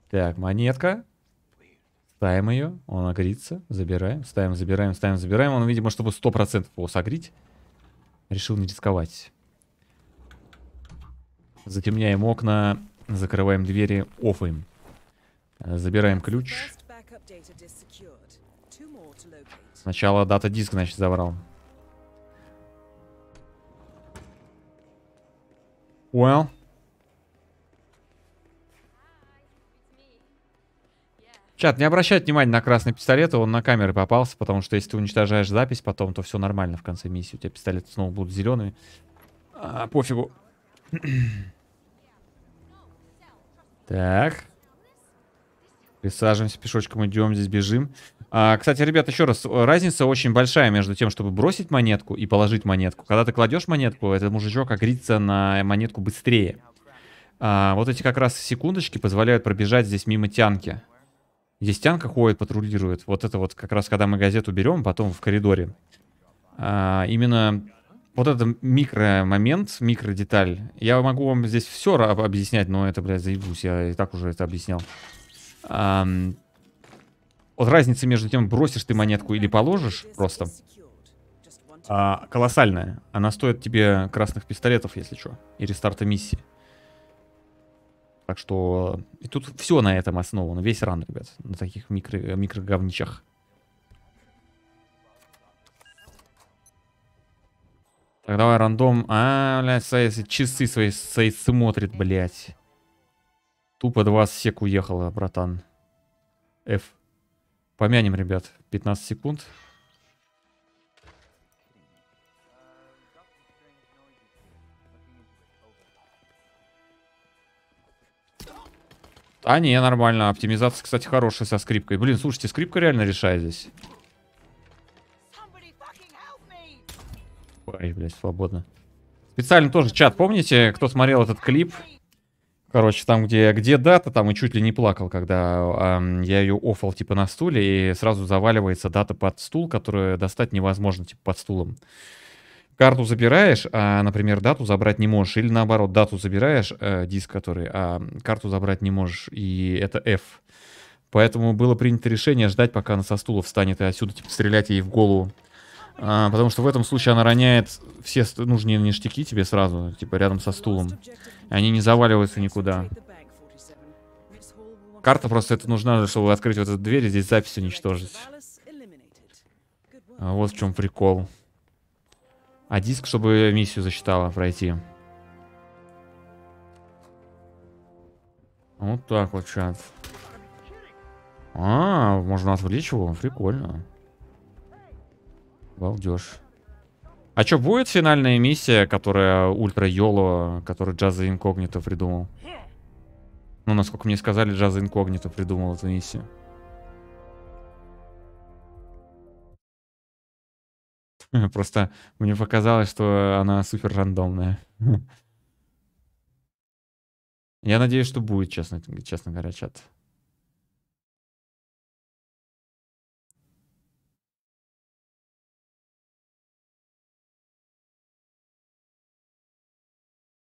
Так, монетка. Ставим ее, он огрится, забираем, ставим, забираем, ставим, забираем. Он, видимо, чтобы 100% его согреть, решил не рисковать. Затемняем окна Закрываем двери, офаем. Э, забираем ключ. Сначала дата диск, значит, забрал. Well. Чат, не обращать внимания на красный пистолет, он на камеры попался, потому что если ты уничтожаешь запись потом, то все нормально в конце миссии. У тебя пистолеты снова будут зеленые. А, пофигу. Так. Присаживаемся, пешочком идем, здесь бежим. А, кстати, ребят, еще раз, разница очень большая между тем, чтобы бросить монетку и положить монетку. Когда ты кладешь монетку, этот мужичок агрится на монетку быстрее. А, вот эти как раз секундочки позволяют пробежать здесь мимо тянки. Здесь тянка ходит, патрулирует. Вот это вот как раз, когда мы газету берем, потом в коридоре. А, именно вот это микро деталь, Я могу вам здесь все объяснять, но это, блядь, заебусь, я и так уже это объяснял. Эм, вот разница между тем, бросишь ты монетку или положишь просто, а, колоссальная. Она стоит тебе красных пистолетов, если что, и рестарта миссии. Так что и тут все на этом основано, весь ран, ребят, на таких микро, микро микроговничах. Так, давай рандом. А, блядь, часы свои Сайс смотрит, блядь. Тупо 20 сек уехала, братан. F. Помянем, ребят. 15 секунд. А не, нормально. Оптимизация, кстати, хорошая со скрипкой. Блин, слушайте, скрипка реально решает здесь. Ай, блядь, свободно. Специально тоже чат, помните, кто смотрел этот клип? Короче, там, где, где дата, там и чуть ли не плакал, когда эм, я ее офал, типа, на стуле, и сразу заваливается дата под стул, которую достать невозможно, типа, под стулом. Карту забираешь, а, например, дату забрать не можешь. Или наоборот, дату забираешь, э, диск который, а карту забрать не можешь. И это F. Поэтому было принято решение ждать, пока она со стула встанет, и отсюда, типа, стрелять ей в голову. А, потому что в этом случае она роняет все нужные ништяки тебе сразу, типа рядом со стулом. Они не заваливаются никуда. Карта просто это нужна, чтобы открыть вот эту дверь и здесь запись уничтожить. А вот в чем прикол. А диск, чтобы миссию засчитала пройти. Вот так вот, чат. А, можно отвлечь его? Прикольно. Балдеж. А что, будет финальная миссия, которая ультра Йоло, которую Джаза Инкогнито придумал? Ну, насколько мне сказали, Джаза Инкогнито придумал эту миссию. Просто мне показалось, что она супер рандомная. Я надеюсь, что будет, честно, честно говоря, чат.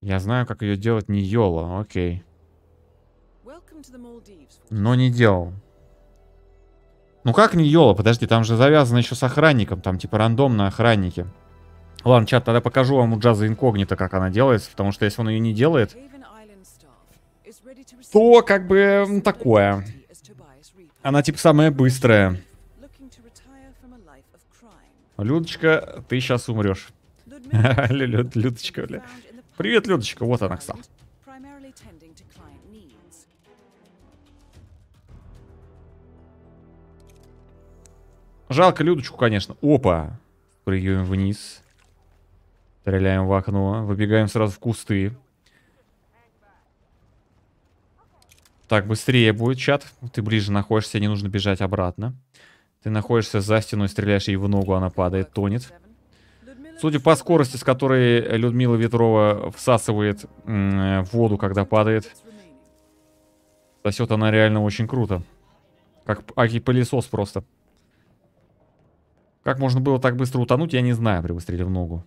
Я знаю, как ее делать не Йола, окей. Но не делал. Ну как не Йола? Подожди, там же завязано еще с охранником, там типа рандомные охранники. Ладно, чат, тогда покажу вам у Джаза Инкогнито, как она делается, потому что если он ее не делает, то как бы такое. Она типа самая быстрая. Людочка, ты сейчас умрешь. Людочка, бля. Привет, Людочка, вот она, кстати. Жалко Людочку, конечно. Опа. Прыгаем вниз. Стреляем в окно. Выбегаем сразу в кусты. Так, быстрее будет чат. Ты ближе находишься, не нужно бежать обратно. Ты находишься за стеной, стреляешь ей в ногу, она падает, тонет. Судя по скорости, с которой Людмила Ветрова всасывает э, воду, когда падает, сосет она реально очень круто. Как аки-пылесос просто. Как можно было так быстро утонуть, я не знаю при выстреле в ногу.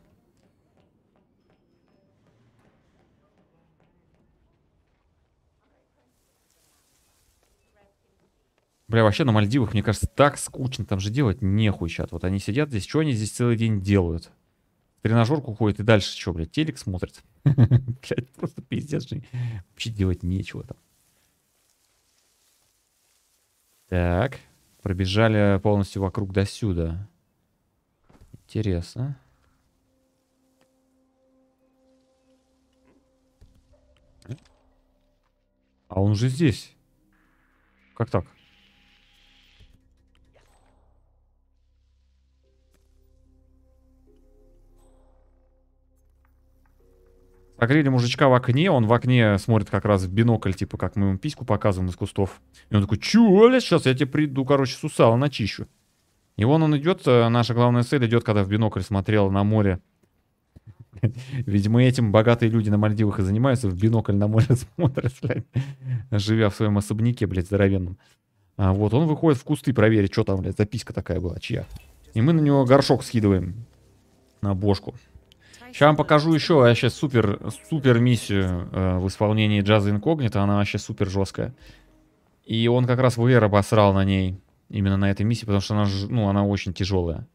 Бля, вообще на Мальдивах, мне кажется, так скучно там же делать нехуй сейчас. Вот они сидят здесь, что они здесь целый день делают? тренажерку ходит и дальше что, блядь, телек смотрит. Блядь, просто пиздец же. Вообще делать нечего там. Так, пробежали полностью вокруг до сюда. Интересно. А он уже здесь. Как так? Согрели мужичка в окне, он в окне смотрит как раз в бинокль, типа, как мы ему письку показываем из кустов. И он такой, чё, блядь, сейчас я тебе приду, короче, с усала начищу. И вон он идет, э, наша главная цель идет, когда в бинокль смотрел на море. Видимо, этим богатые люди на Мальдивах и занимаются, в бинокль на море смотрят, живя в своем особняке, блядь, здоровенном. А вот он выходит в кусты проверить, что там, блядь, записка такая была, чья. И мы на него горшок скидываем на бошку. Сейчас вам покажу еще я сейчас супер, супер миссию э, в исполнении Джаза Инкогнито. Она вообще супер жесткая. И он как раз Вуэра обосрал на ней. Именно на этой миссии, потому что она, ну, она очень тяжелая.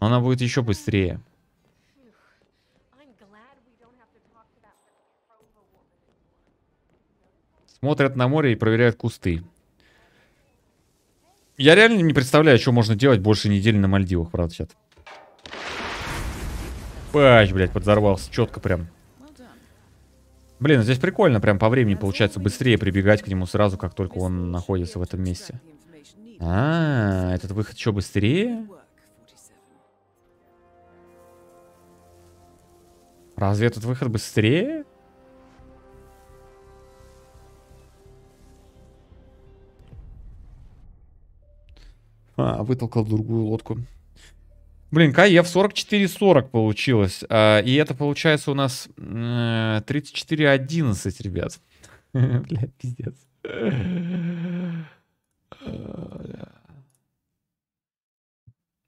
Но она будет еще быстрее. Смотрят на море и проверяют кусты. Я реально не представляю, что можно делать больше недели на Мальдивах, правда, сейчас. Пач, блядь, подзорвался. Четко прям. Блин, ну здесь прикольно, прям по времени получается быстрее прибегать к нему сразу, как только он находится в этом месте. А, -а, -а этот выход еще быстрее? Разве этот выход быстрее? А, вытолкал другую лодку. Блин, КЕФ 44-40 получилось. а И это получается у нас 34-11, э, ребят. Бля, пиздец.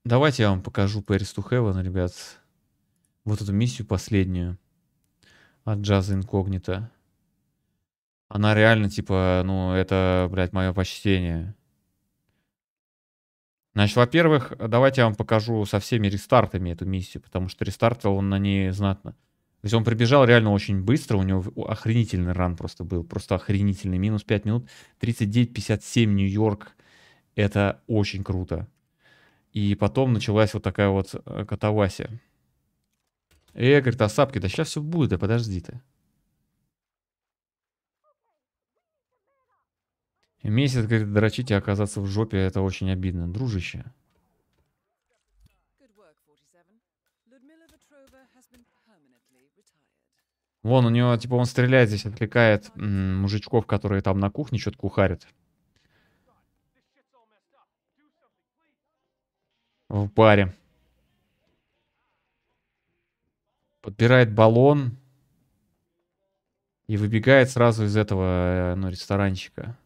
Давайте я вам покажу Paris to Heaven, ребят. Вот эту миссию последнюю от Джаза Инкогнита. Она реально, типа, ну, это, блядь, мое почтение. Значит, во-первых, давайте я вам покажу со всеми рестартами эту миссию, потому что рестартил он на ней знатно. То есть он прибежал реально очень быстро, у него охренительный ран просто был, просто охренительный. Минус 5 минут, 39.57 Нью-Йорк. Это очень круто. И потом началась вот такая вот э, катавасия. Э, говорит, а сапки, да сейчас все будет, да подожди ты. Месяц, говорит, дрочить и оказаться в жопе, это очень обидно. Дружище. Вон, у него, типа, он стреляет здесь, отвлекает мужичков, которые там на кухне что-то кухарят. В баре. Подбирает баллон. И выбегает сразу из этого, э, ну, ресторанчика.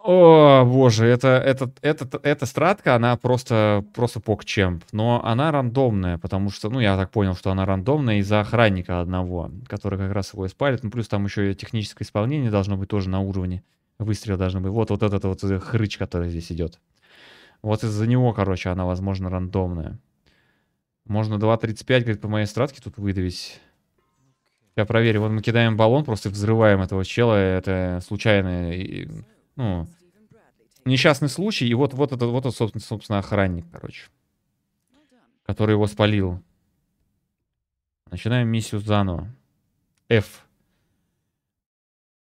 О, боже, это, это, это, эта стратка, она просто, просто покчемп. Но она рандомная, потому что, ну, я так понял, что она рандомная из-за охранника одного, который как раз его испалит. Ну, плюс там еще и техническое исполнение должно быть тоже на уровне. Выстрел должно быть. Вот, вот этот вот э, хрыч, который здесь идет. Вот из-за него, короче, она, возможно, рандомная. Можно 2.35, говорит, по моей стратке тут выдавить. Я проверю. Вот мы кидаем баллон, просто взрываем этого чела. Это случайное ну, несчастный случай, и вот, вот этот, вот этот, собственно, собственно, охранник, короче, который его спалил. Начинаем миссию заново. F.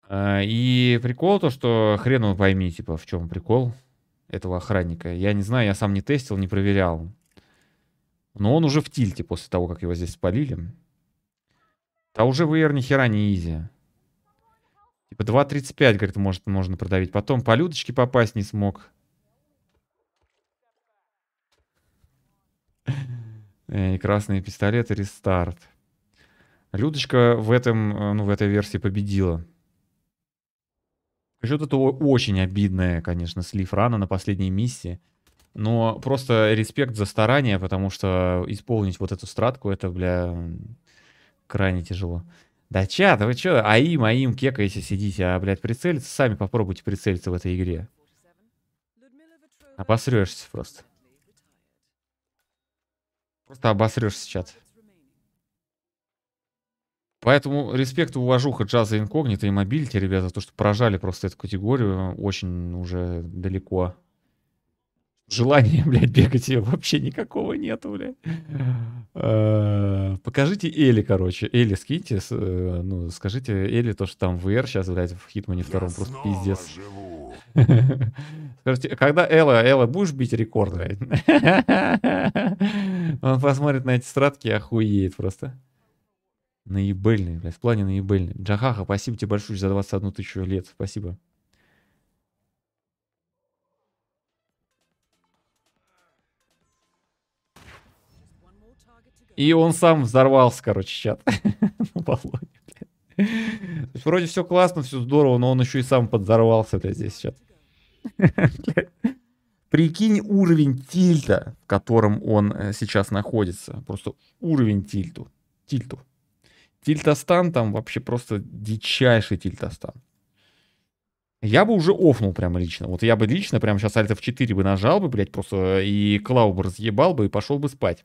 А, и прикол то, что хрен его пойми, типа, в чем прикол этого охранника. Я не знаю, я сам не тестил, не проверял. Но он уже в тильте после того, как его здесь спалили. А уже VR ни хера не изи. Типа 2.35, говорит, может, можно продавить. Потом по люточке попасть не смог. Э, и красные пистолеты, рестарт. Людочка в, этом, э, ну, в этой версии победила. что это очень обидное, конечно, слив рана на последней миссии. Но просто респект за старание, потому что исполнить вот эту стратку, это, бля, крайне тяжело. Да чат, вы чё, аим, аим, кекаете, сидите, а, блядь, прицелиться, сами попробуйте прицелиться в этой игре. Обосрёшься просто. Просто обосрёшься чат. Поэтому респект и уважуха джаза инкогнито и мобильте, ребята, то, что прожали просто эту категорию очень уже далеко. Желания, блядь, бегать ее вообще никакого нету, блядь. Э, покажите Эли, короче. Эли, скиньте, э, ну, скажите Эли то, что там VR сейчас, блядь, в Хитмане втором просто пиздец. Скажите, когда Элла, Элла, будешь бить рекорд, блядь? Он посмотрит на эти стратки и охуеет просто. Наебельный, блядь, в плане наебельный. Джахаха, спасибо тебе большое за 21 тысячу лет, спасибо. И он сам взорвался, короче, чат на баллоне, блядь. Вроде все классно, все здорово, но он еще и сам подзорвался, блядь, здесь сейчас. Прикинь уровень тильта, в котором он э, сейчас находится. Просто уровень тильту. Тильту. Тильтостан там вообще просто дичайший тильтостан. Я бы уже офнул прям лично. Вот я бы лично прям сейчас Alt F4 бы нажал бы, блядь, просто э, и клаву бы разъебал бы и пошел бы спать.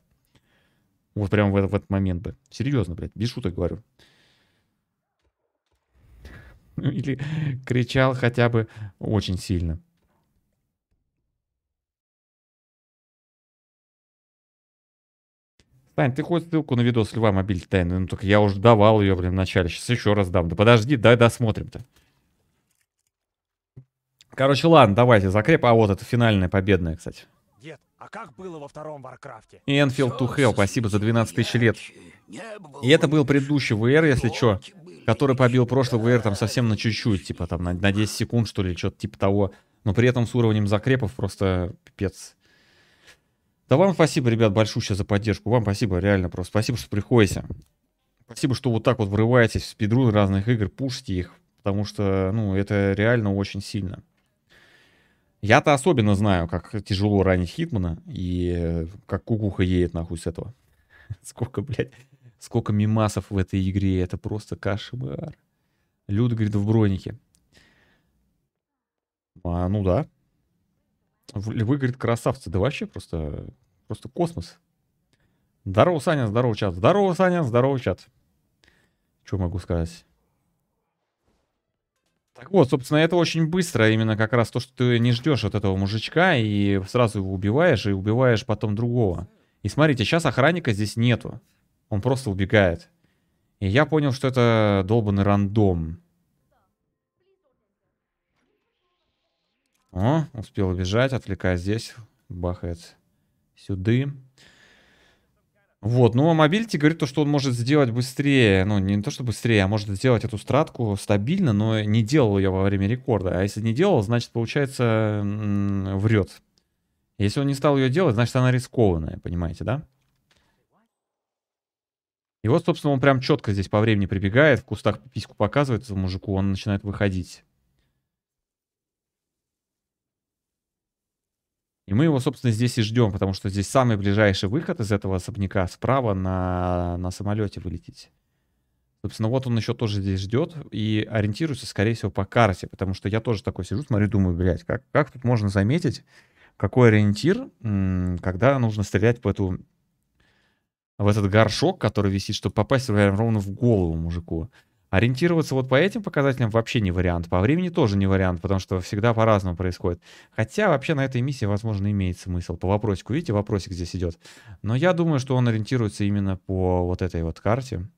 Вот прямо в, в этот момент бы. Серьезно, блядь, без шуток говорю. Ну, или кричал хотя бы очень сильно. Тань, ты хоть ссылку на видос Льва мобиль тайны? Ну, ну только я уже давал ее, блин, в начале. Сейчас еще раз дам. Да подожди, дай досмотрим-то. Короче, ладно, давайте закреп. А вот это финальная победная, кстати. Дед, а как было во втором Варкрафте? Enfield to Hell, спасибо за 12 тысяч лет. И это был предыдущий VR, если что, который побил прошлый VR там совсем на чуть-чуть, типа там на, на 10 секунд, что ли, что-то типа того. Но при этом с уровнем закрепов просто пипец. Да вам спасибо, ребят, большущее за поддержку. Вам спасибо, реально просто. Спасибо, что приходите. Спасибо, что вот так вот врываетесь в спидрун разных игр, пушите их. Потому что, ну, это реально очень сильно. Я-то особенно знаю, как тяжело ранить Хитмана и э, как кукуха едет нахуй с этого. Сколько, блядь, сколько мимасов в этой игре. Это просто кошмар. Люд говорит в бронике. А, ну да. Львы, говорит, красавцы. Да вообще просто, просто космос. Здорово, Саня, здорово, чат. Здорово, Саня, здорово, чат. Что могу сказать? Так вот, собственно, это очень быстро, именно как раз то, что ты не ждешь от этого мужичка, и сразу его убиваешь, и убиваешь потом другого. И смотрите, сейчас охранника здесь нету. Он просто убегает. И я понял, что это долбанный рандом. О, успел убежать, отвлекая здесь. Бахает сюды. Вот, ну а мобильти говорит то, что он может сделать быстрее, ну не то, что быстрее, а может сделать эту стратку стабильно, но не делал ее во время рекорда. А если не делал, значит, получается, врет. Если он не стал ее делать, значит, она рискованная, понимаете, да? И вот, собственно, он прям четко здесь по времени прибегает, в кустах письку показывает этому мужику, он начинает выходить. И мы его, собственно, здесь и ждем, потому что здесь самый ближайший выход из этого особняка справа на, на самолете вылететь. Собственно, вот он еще тоже здесь ждет и ориентируется, скорее всего, по карте, потому что я тоже такой сижу, смотрю, думаю, блядь, как, как тут можно заметить, какой ориентир, когда нужно стрелять по эту в этот горшок, который висит, чтобы попасть, наверное, ровно в голову мужику. Ориентироваться вот по этим показателям вообще не вариант. По времени тоже не вариант, потому что всегда по-разному происходит. Хотя вообще на этой миссии, возможно, имеет смысл. По вопросику, видите, вопросик здесь идет. Но я думаю, что он ориентируется именно по вот этой вот карте.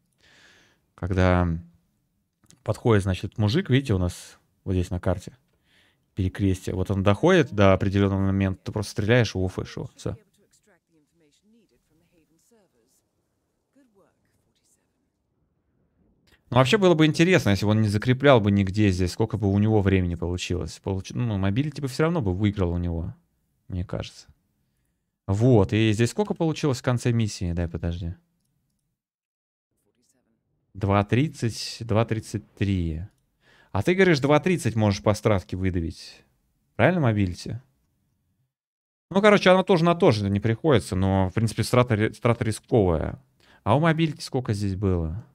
Когда подходит, значит, мужик, видите, у нас вот здесь на карте перекрестие. Вот он доходит до определенного момента, ты просто стреляешь и уфаешь его. Все. Ну, вообще было бы интересно, если бы он не закреплял бы нигде здесь, сколько бы у него времени получилось. Получ... Ну, мобиль типа все равно бы выиграл у него, мне кажется. Вот, и здесь сколько получилось в конце миссии? Дай, подожди. 2.30, 2.33. А ты говоришь, 2.30 можешь по страдке выдавить. Правильно, мобильте? Ну, короче, она тоже на то же не приходится, но, в принципе, страта, страта рисковая. А у мобильки сколько здесь было?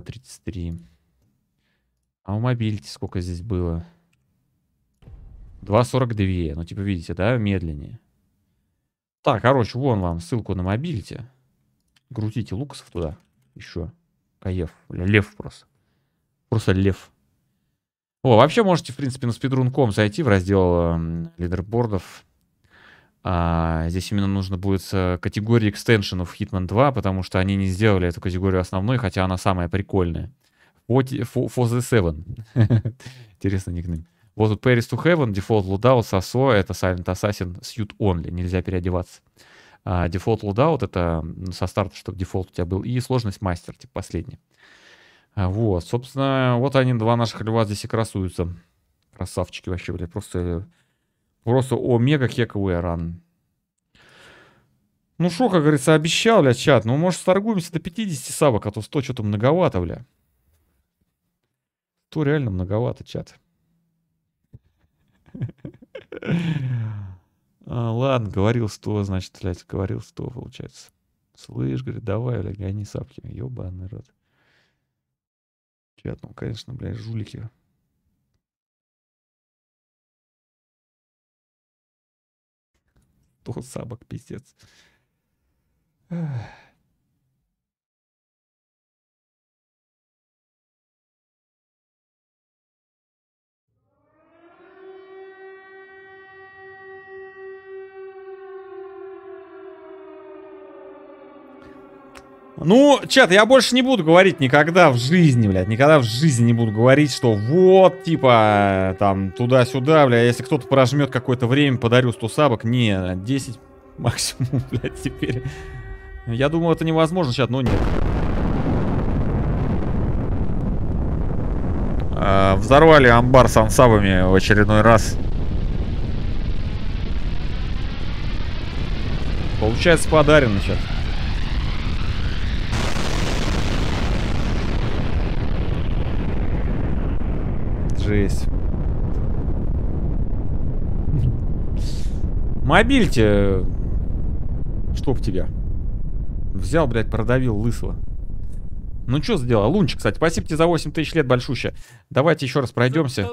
2.33. А у мобильти сколько здесь было? 2.42. Ну, типа, видите, да, медленнее. Так, короче, вон вам ссылку на мобильте. Грузите Лукасов туда. Еще. Каев. Бля, лев просто. Просто лев. О, вообще можете, в принципе, на speedrun.com зайти в раздел э, лидербордов. А, здесь именно нужно будет категории экстеншенов Hitman 2, потому что они не сделали эту категорию основной, хотя она самая прикольная. For, for, for the Seven. Интересный никнейм. Вот тут Paris to Heaven, Default Lootout, Sasso, это Silent Assassin, Suit Only, нельзя переодеваться. А, Default Lootout, это со старта, чтобы дефолт у тебя был, и сложность мастер, типа последний. А, вот, собственно, вот они, два наших льва здесь и красуются. Красавчики вообще, были просто э, Просто омега кековый ран. Ну шо, как говорится, обещал, бля, чат. Ну, может, торгуемся до 50 сабок, а то 100 что-то многовато, бля. То реально многовато, чат. А, ладно, говорил 100, значит, блядь, говорил 100, получается. Слышь, говорит, давай, блядь, гони сапки. Ёбаный рот. Чат, ну, конечно, блядь, жулики. 100 сабок, пиздец. Ну, чат, я больше не буду говорить никогда в жизни, блядь, никогда в жизни не буду говорить, что вот, типа, там, туда-сюда, блядь, если кто-то прожмет какое-то время, подарю 100 сабок. Не, 10 максимум, блядь, теперь. Я думал, это невозможно, чат, но нет. А, взорвали амбар с ансабами в очередной раз. Получается подарен чат. Жесть. Мобильте. Чтоб тебя. Взял, блядь, продавил лысого. Ну что сделал? Лунчик, кстати, спасибо тебе за 8 тысяч лет, большущая. Давайте еще раз пройдемся.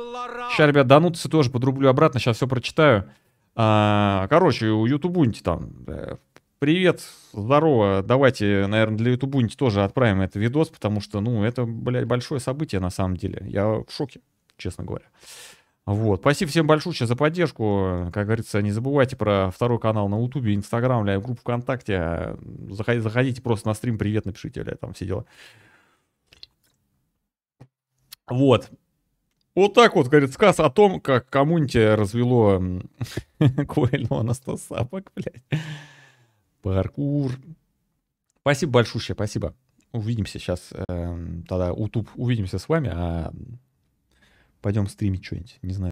Сейчас, ребят, данутся тоже подрублю обратно, сейчас все прочитаю. А, короче, у Ютубунти там. Э, привет, здорово. Давайте, наверное, для Ютубунти тоже отправим этот видос, потому что, ну, это, блядь, большое событие на самом деле. Я в шоке честно говоря. Вот. Спасибо всем большое за поддержку. Как говорится, не забывайте про второй канал на Ютубе, Инстаграм, ля, группу ВКонтакте. Заходите, заходите просто на стрим, привет, напишите, ля, там все дела. Вот. Вот так вот, говорит, сказ о том, как коммунити развело Куэльного на 100 сапок, блядь. Паркур. Спасибо большое, спасибо. Увидимся сейчас, э, тогда YouTube, увидимся с вами, а Пойдем стримить что-нибудь, не знаю.